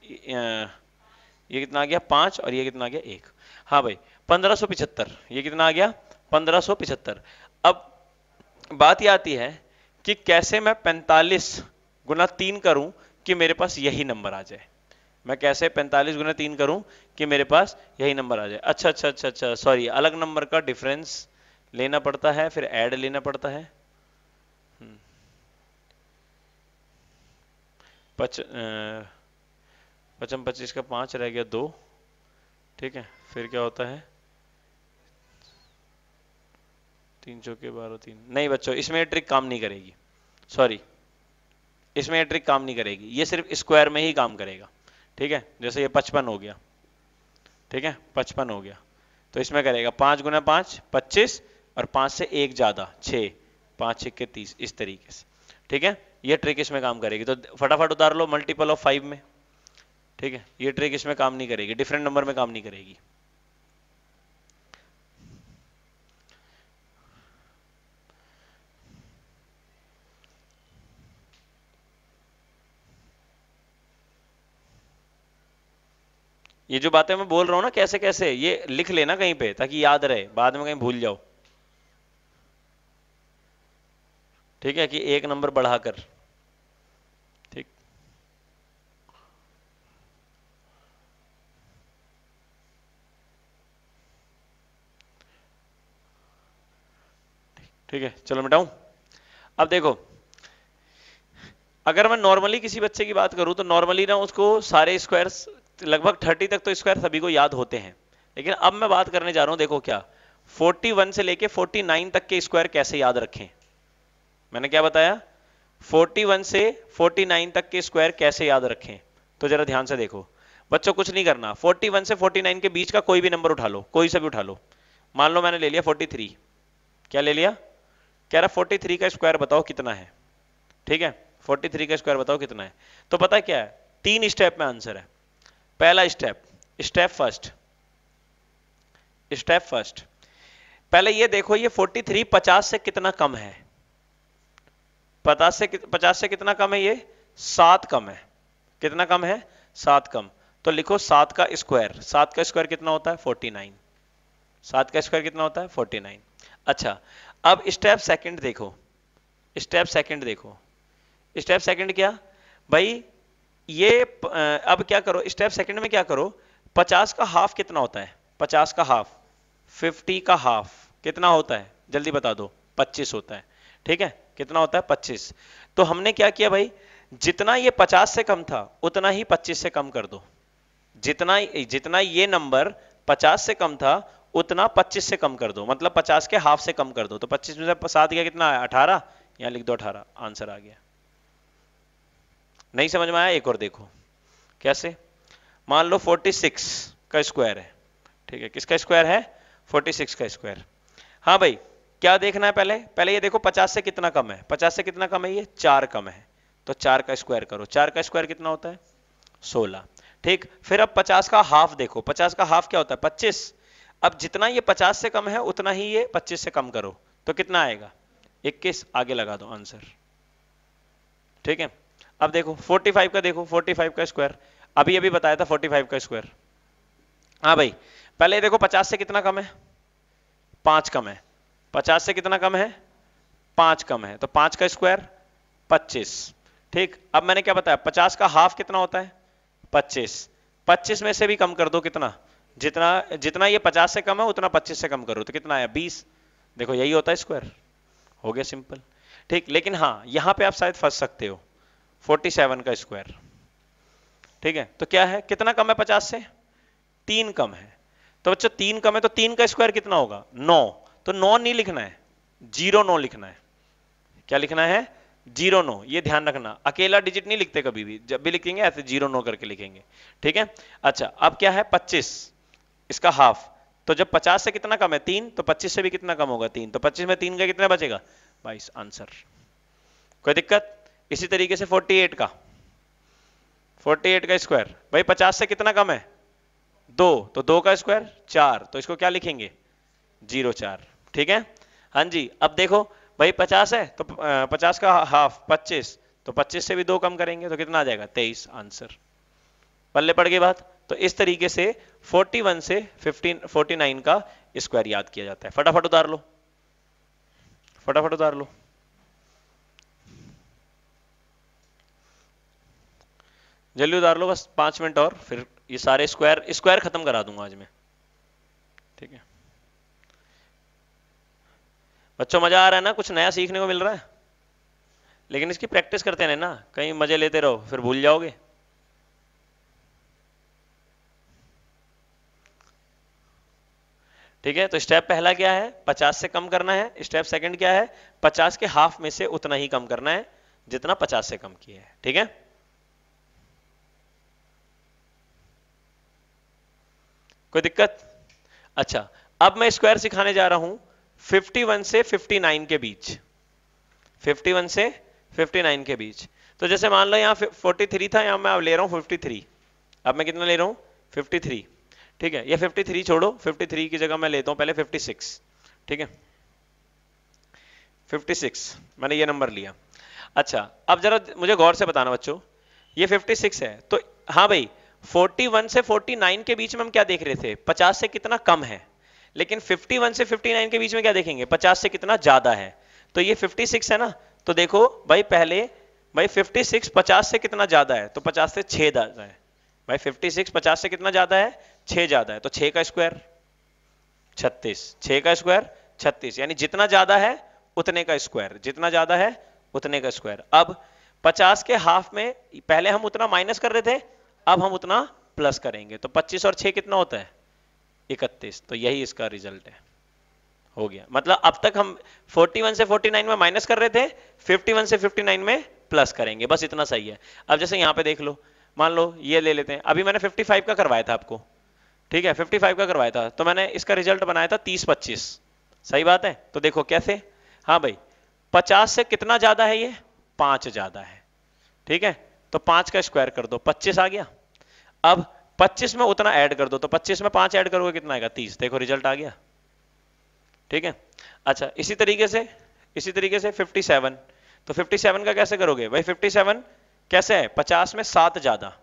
ये कितना आ गया पांच और ये कितना आ गया एक हाँ भाई पंद्रह सौ पिछहत्तर ये कितना आ गया पंद्रह सौ पिछहत्तर अब बात यह आती है कि कैसे मैं पैंतालीस गुना तीन करूं कि मेरे पास यही नंबर आ जाए मैं कैसे 45 गुना तीन करूं कि मेरे पास यही नंबर आ जाए अच्छा अच्छा अच्छा अच्छा सॉरी अलग नंबर का डिफरेंस लेना पड़ता है फिर ऐड लेना पड़ता है हम्म। पच आ, पचम पच्चीस का पाँच रह गया दो ठीक है फिर क्या होता है तीन चौके बारह तीन नहीं बच्चों इसमें ये ट्रिक काम नहीं करेगी सॉरी इसमें ये ट्रिक काम नहीं करेगी ये सिर्फ स्क्वायर में ही काम करेगा ठीक है जैसे ये पचपन हो गया ठीक है पचपन हो गया तो इसमें करेगा पांच गुना पांच पच्चीस और पांच से एक ज़्यादा छः पांच छ के तीस इस तरीके से ठीक है ये ट्रिक इसमें काम करेगी तो फटाफट उतार लो मल्टीपल ऑफ फाइव में ठीक है ये ट्रिक इसमें काम नहीं करेगी डिफरेंट नंबर में काम नहीं करेगी ये जो बातें मैं बोल रहा हूं ना कैसे कैसे ये लिख लेना कहीं पे ताकि याद रहे बाद में कहीं भूल जाओ ठीक है कि एक नंबर बढ़ाकर ठीक है चलो मिटाऊ अब देखो अगर मैं नॉर्मली किसी बच्चे की बात करूं तो नॉर्मली ना उसको सारे स्क्वायर लगभग थर्टी तक तो स्क्वायर सभी को याद होते हैं लेकिन अब मैं बात करने जा रहा हूं देखो क्या 41 से लेके 49 तक के स्क्वायर कैसे याद रखें मैंने क्या बताया 41 से 49 तक के स्क्वायर कैसे याद रखें तो जरा ध्यान से देखो बच्चों कुछ नहीं करना 41 से 49 के बीच का कोई भी नंबर उठा लो कोई सा भी उठा लो मान लो मैंने ले लिया 43 क्या ले लिया कह रहा फोर्टी थ्री का स्क्वायर बताओ कितना है ठीक है फोर्टी थ्री का स्क्वायर बताओ कितना है तो पता क्या है तीन स्टेप में आंसर है पहला step step first step first पहले ये देखो ये 43 50 से कितना कम है पचास से पचास से कितना कम है ये सात कम है कितना कम है सात कम तो लिखो सात का स्क्वायर सात का स्क्वायर कितना होता है 49 सात का स्क्वायर कितना होता है 49 अच्छा अब स्टेप सेकंड देखो स्टेप सेकंड देखो स्टेप सेकंड क्या भाई ये अब क्या करो स्टेप सेकंड में क्या करो 50 का हाफ कितना होता है 50 का हाफ 50 का हाफ कितना होता है जल्दी बता दो 25 होता है ठीक है कितना होता है 25 तो हमने क्या किया भाई जितना ये 50 से कम था उतना ही 25 से कम कर दो जितना जितना ये नंबर 50 से कम था उतना 25 से कम कर दो मतलब 50 के हाफ से कम कर दो तो 25 में से सात गया कितना आया 18 यहाँ लिख दो अठारह आंसर आ गया नहीं समझ में आया एक और देखो कैसे मान लो 46 का स्क्वायर है ठीक है किसका स्क्वायर है 46 का स्क्वायर हाँ भाई क्या देखना है पहले पहले ये देखो 50 से कितना कम है 50 से कितना कम है ये चार कम है तो चार का स्क्वायर करो चार का स्क्वायर कितना होता है सोलह ठीक फिर अब 50 का हाफ देखो 50 का हाफ क्या होता है पच्चीस अब जितना ये 50 से कम है उतना ही ये 25 से कम करो तो कितना आएगा 21 आगे लगा दो आंसर ठीक है अब देखो 45 का देखो 45 का स्क्वायर अभी अभी बताया था 45 का स्क्वायर हाँ भाई पहले देखो 50 से कितना कम है पांच कम है 50 से कितना कम है पांच कम है तो पांच का स्क्वायर 25 ठीक अब मैंने क्या बताया 50 का हाफ कितना होता है 25 25 में से भी कम कर दो कितना जितना जितना ये 50 से कम है उतना 25 से कम करो तो कितना आया 20 देखो यही होता है स्क्वायर हो गया सिंपल ठीक लेकिन हाँ यहां पे आप शायद फंस सकते हो 47 का स्क्वायर ठीक है तो क्या है कितना कम है 50 से तीन कम है तो बच्चों तीन कम है तो तीन का स्क्वायर कितना होगा नौ तो नौ नहीं लिखना है जीरो नौ लिखना है क्या लिखना है जीरो नो ये ध्यान रखना अकेला डिजिट नहीं लिखते कभी भी जब भी लिखेंगे ऐसे जीरो नो करके लिखेंगे ठीक है अच्छा अब क्या है पच्चीस इसका हाफ तो जब 50 से कितना कम है तीन तो 25 से भी कितना कम होगा तीन तो 25 में तीन का कितना बचेगा 22 आंसर कोई दिक्कत इसी तरीके से 48 का 48 का स्क्वायर भाई 50 से कितना कम है दो तो दो का स्क्वायर चार तो इसको क्या लिखेंगे जीरो चार ठीक है हाँ जी अब देखो भाई 50 है तो 50 का हाफ 25 तो 25 से भी दो कम करेंगे तो कितना आ जाएगा 23 आंसर पल्ले पड़ गई बात तो इस तरीके से 41 से 15 49 का स्क्वायर याद किया जाता है फटाफट उतार लो फटाफट उतार लो जल्दी उतार लो बस पांच मिनट और फिर ये सारे स्क्वायर स्क्वायर खत्म करा दूंगा आज मैं ठीक है बच्चों मजा आ रहा है ना कुछ नया सीखने को मिल रहा है लेकिन इसकी प्रैक्टिस करते रहे ना कहीं मजे लेते रहो फिर भूल जाओगे ठीक है तो स्टेप पहला क्या है 50 से कम करना है स्टेप सेकंड क्या है 50 के हाफ में से उतना ही कम करना है जितना 50 से कम किया है ठीक है कोई दिक्कत अच्छा अब मैं स्क्वायर सिखाने जा रहा हूं 51 से 59 के बीच 51 से 59 के बीच तो जैसे मान लो यहां 43 था यहां मैं अब ले रहा हूं 53 अब मैं कितना ले रहा हूं 53 ठीक है ये 53 छोड़ो 53 की जगह मैं लेता हूं पहले 56 ठीक है 56 मैंने ये नंबर लिया अच्छा अब जरा मुझे गौर से बताना बच्चों ये 56 है तो हाँ भाई 41 से 49 के बीच में हम क्या देख रहे थे 50 से कितना कम है लेकिन 51 से 59 के बीच में क्या देखेंगे 50 से कितना ज्यादा है तो ये 56 है ना तो देखो भाई पहले भाई 56 50 से कितना ज्यादा है तो 50 से 6 ज्यादा है भाई 56 50 से कितना ज्यादा है छह ज़्यादा है तो छे का स्क्वायर छत्तीस छह का स्क्वायर छत्तीस यानी जितना ज़्यादा है उतने का स्क्वायर जितना ज़्यादा है उतने का स्क्वायर अब पचास के हाफ में पहले हम उतना माइनस कर रहे थे अब हम उतना प्लस करेंगे तो पच्चीस और छह कितना होता है इकतीस तो यही इसका रिजल्ट है हो गया मतलब अब तक हम 41 से 49 में माइनस कर रहे थे 51 से 59 में प्लस करेंगे बस इतना सही है अब जैसे यहां पे देख लो मान लो ये ले लेते हैं अभी मैंने 55 का करवाया था आपको ठीक है 55 का करवाया था तो मैंने इसका रिजल्ट बनाया था तीस पच्चीस सही बात है तो देखो कैसे हाँ भाई 50 से कितना ज्यादा है ये पांच ज्यादा है ठीक है तो पांच का स्क्वायर कर दो 25 आ गया अब 25 में उतना ऐड कर दो तो 25 में पांच ऐड करोगे कितना आएगा 30 देखो रिजल्ट आ गया ठीक है अच्छा इसी तरीके से इसी तरीके से 57 तो 57 का कैसे करोगे भाई 57 कैसे है 50 में सात ज्यादा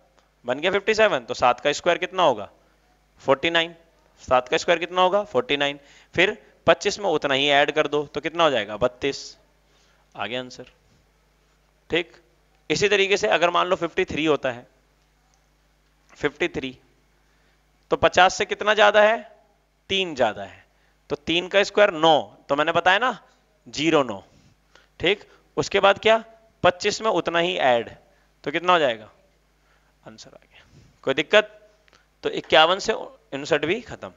बन गया 57 तो सात का स्क्वायर कितना होगा 49 सात का स्क्वायर कितना होगा 49 फिर 25 में उतना ही ऐड कर दो तो कितना हो जाएगा 32 आगे आंसर ठीक इसी तरीके से अगर मान लो 53 होता है 53 तो 50 से कितना ज्यादा है तीन ज्यादा है तो तीन का स्क्वायर नौ तो मैंने बताया ना जीरो नौ ठीक उसके बाद क्या 25 में उतना ही ऐड तो कितना हो जाएगा आंसर आ गया कोई दिक्कत तो इक्यावन से उनसठ भी खत्म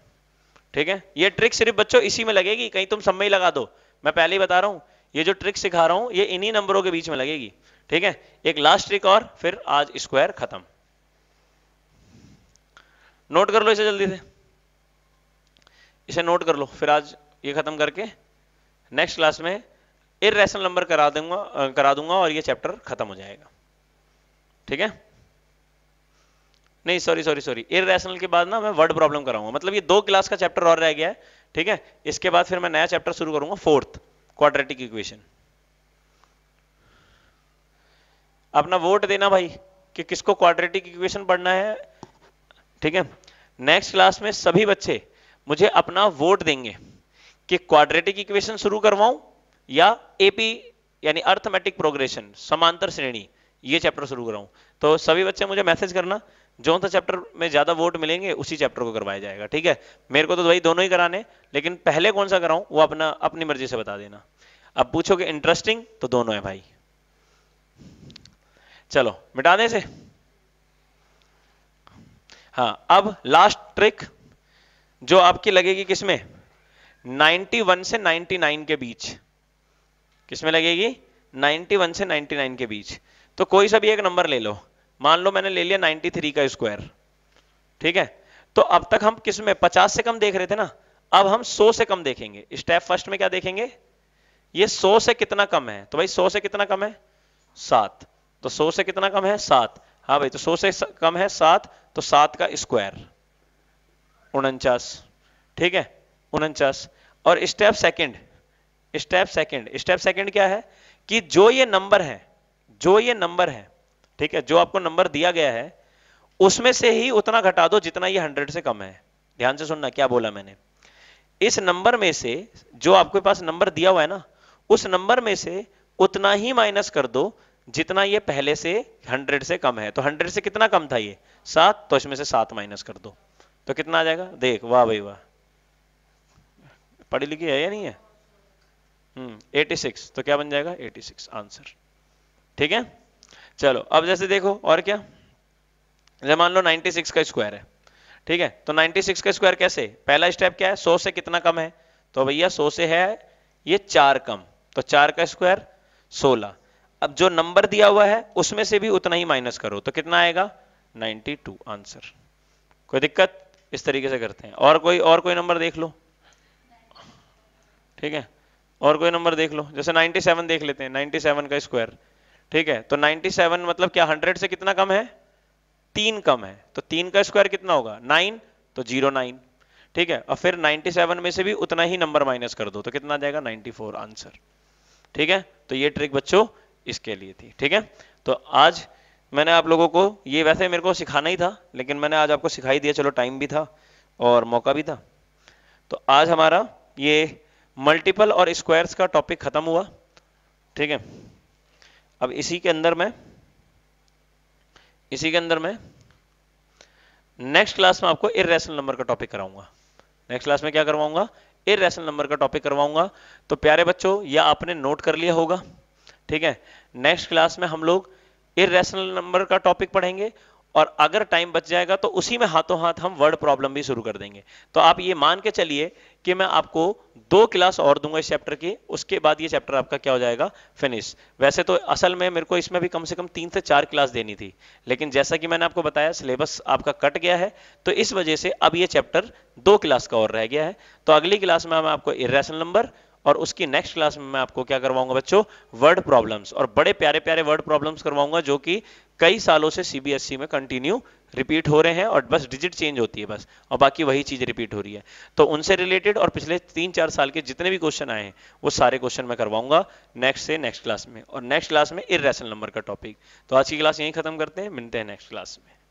ठीक है ये ट्रिक सिर्फ बच्चों इसी में लगेगी कहीं तुम सब में ही लगा दो मैं पहले ही बता रहा हूं ये जो ट्रिक सिखा रहा हूं ये इन्हीं नंबरों के बीच में लगेगी ठीक है एक लास्ट ट्रिक और फिर आज स्क्वायर खत्म नोट कर लो इसे जल्दी से इसे नोट कर लो फिर आज ये खत्म करके नेक्स्ट क्लास में इेशनल नंबर करा दूंगा करा दूंगा और ये चैप्टर खत्म हो जाएगा ठीक है नहीं सॉरी सॉरी सॉरी इरेशनल के बाद ना मैं वर्ड प्रॉब्लम कराऊंगा मतलब ये दो क्लास का चैप्टर और रह गया है ठीक है इसके बाद फिर मैं नया चैप्टर शुरू करूंगा फोर्थ क्वाड्रेटिक इक्वेशन अपना वोट देना भाई कि किसको क्वाड्रेटिक इक्वेशन पढ़ना है ठीक है नेक्स्ट क्लास में सभी बच्चे मुझे अपना वोट देंगे कि क्वाड्रेटिक इक्वेशन शुरू करवाऊं या एपी यानी अर्थमेटिक प्रोग्रेशन समांतर श्रेणी ये चैप्टर शुरू कराऊं तो सभी बच्चे मुझे मैसेज करना जो सा तो चैप्टर में ज्यादा वोट मिलेंगे उसी चैप्टर को करवाया जाएगा ठीक है मेरे को तो भाई दोनों ही कराने लेकिन पहले कौन सा कराऊं वो अपना अपनी मर्जी से बता देना अब पूछोगे इंटरेस्टिंग तो दोनों है भाई चलो मिटा दे से हाँ अब लास्ट ट्रिक जो आपकी लगेगी किसमें 91 से 99 के बीच किसमें लगेगी 91 से 99 के बीच तो कोई सा भी एक नंबर ले लो मान लो मैंने ले लिया 93 का स्क्वायर ठीक है तो अब तक हम किस में 50 से कम देख रहे थे ना अब हम 100 से कम देखेंगे स्टेप फर्स्ट में क्या देखेंगे ये 100 से कितना कम है तो भाई 100 से कितना कम है सात तो 100 से कितना कम है सात हाँ भाई तो 100 से कम है सात तो सात का स्क्वायर उनचास ठीक है उनचास और step second step second step second क्या है कि जो ये नंबर है जो ये नंबर है ठीक है जो आपको नंबर दिया गया है उसमें से ही उतना घटा दो जितना ये हंड्रेड से कम है ध्यान से सुनना क्या बोला मैंने इस नंबर में से जो आपके पास नंबर दिया हुआ है ना उस नंबर में से उतना ही माइनस कर दो जितना ये पहले से हंड्रेड से कम है तो हंड्रेड से कितना कम था ये सात तो इसमें से सात माइनस कर दो तो कितना आ जाएगा देख वाह भाई वाह पढ़ी लिखी है या नहीं है हम्म 86 तो क्या बन जाएगा 86 आंसर ठीक है चलो अब जैसे देखो और क्या जैसे मान लो 96 का स्क्वायर है ठीक है तो 96 का स्क्वायर कैसे पहला स्टेप क्या है 100 से कितना कम है तो भैया 100 से है ये चार कम तो चार का स्क्वायर 16 अब जो नंबर दिया हुआ है उसमें से भी उतना ही माइनस करो तो कितना आएगा 92 आंसर कोई दिक्कत इस तरीके से करते हैं और कोई और कोई नंबर देख लो ठीक है और कोई नंबर देख लो जैसे 97 देख लेते हैं 97 का स्क्वायर ठीक है तो 97 मतलब क्या 100 से कितना कम है तीन कम है तो तीन का स्क्वायर कितना होगा नाइन तो जीरो नाइन ठीक है और फिर 97 में से भी उतना ही नंबर माइनस कर दो तो कितना जाएगा 94 आंसर ठीक है तो ये ट्रिक बच्चों इसके लिए थी ठीक है तो आज मैंने आप लोगों को ये वैसे मेरे को सिखाना ही था लेकिन मैंने आज आपको सिखाई दिया चलो टाइम भी था और मौका भी था तो आज हमारा ये मल्टीपल और स्क्वायर्स का टॉपिक खत्म हुआ ठीक है अब इसी के अंदर मैं इसी के अंदर मैं नेक्स्ट क्लास में आपको इेशनल नंबर का टॉपिक कराऊंगा नेक्स्ट क्लास में क्या करवाऊंगा इेशनल नंबर का टॉपिक करवाऊंगा तो प्यारे बच्चों यह आपने नोट कर लिया होगा ठीक है नेक्स्ट क्लास में हम लोग इेशनल नंबर का टॉपिक पढ़ेंगे और अगर टाइम बच जाएगा तो उसी में हाथों हाथ हम वर्ड प्रॉब्लम भी शुरू कर देंगे तो आप ये मान के चलिए कि मैं आपको दो क्लास और दूंगा इस चैप्टर की उसके बाद ये चैप्टर आपका क्या हो जाएगा फिनिश वैसे तो असल में मेरे को इसमें भी कम से कम तीन से चार क्लास देनी थी लेकिन जैसा कि मैंने आपको बताया सिलेबस आपका कट गया है तो इस वजह से अब ये चैप्टर दो क्लास का और रह गया है तो अगली क्लास में मैं आपको इेशनल नंबर और उसकी नेक्स्ट क्लास में मैं आपको क्या करवाऊंगा बच्चों वर्ड प्रॉब्लम्स और बड़े प्यारे प्यारे वर्ड प्रॉब्लम्स करवाऊंगा जो कि कई सालों से सीबीएसई e में कंटिन्यू रिपीट हो रहे हैं और बस डिजिट चेंज होती है बस और बाकी वही चीज़ रिपीट हो रही है तो उनसे रिलेटेड और पिछले तीन चार साल के जितने भी क्वेश्चन आए हैं वो सारे क्वेश्चन मैं करवाऊंगा नेक्स्ट से नेक्स्ट क्लास में और नेक्स्ट क्लास में इरेशनल नंबर का टॉपिक तो आज की क्लास यही खत्म करते हैं मिलते हैं नेक्स्ट क्लास में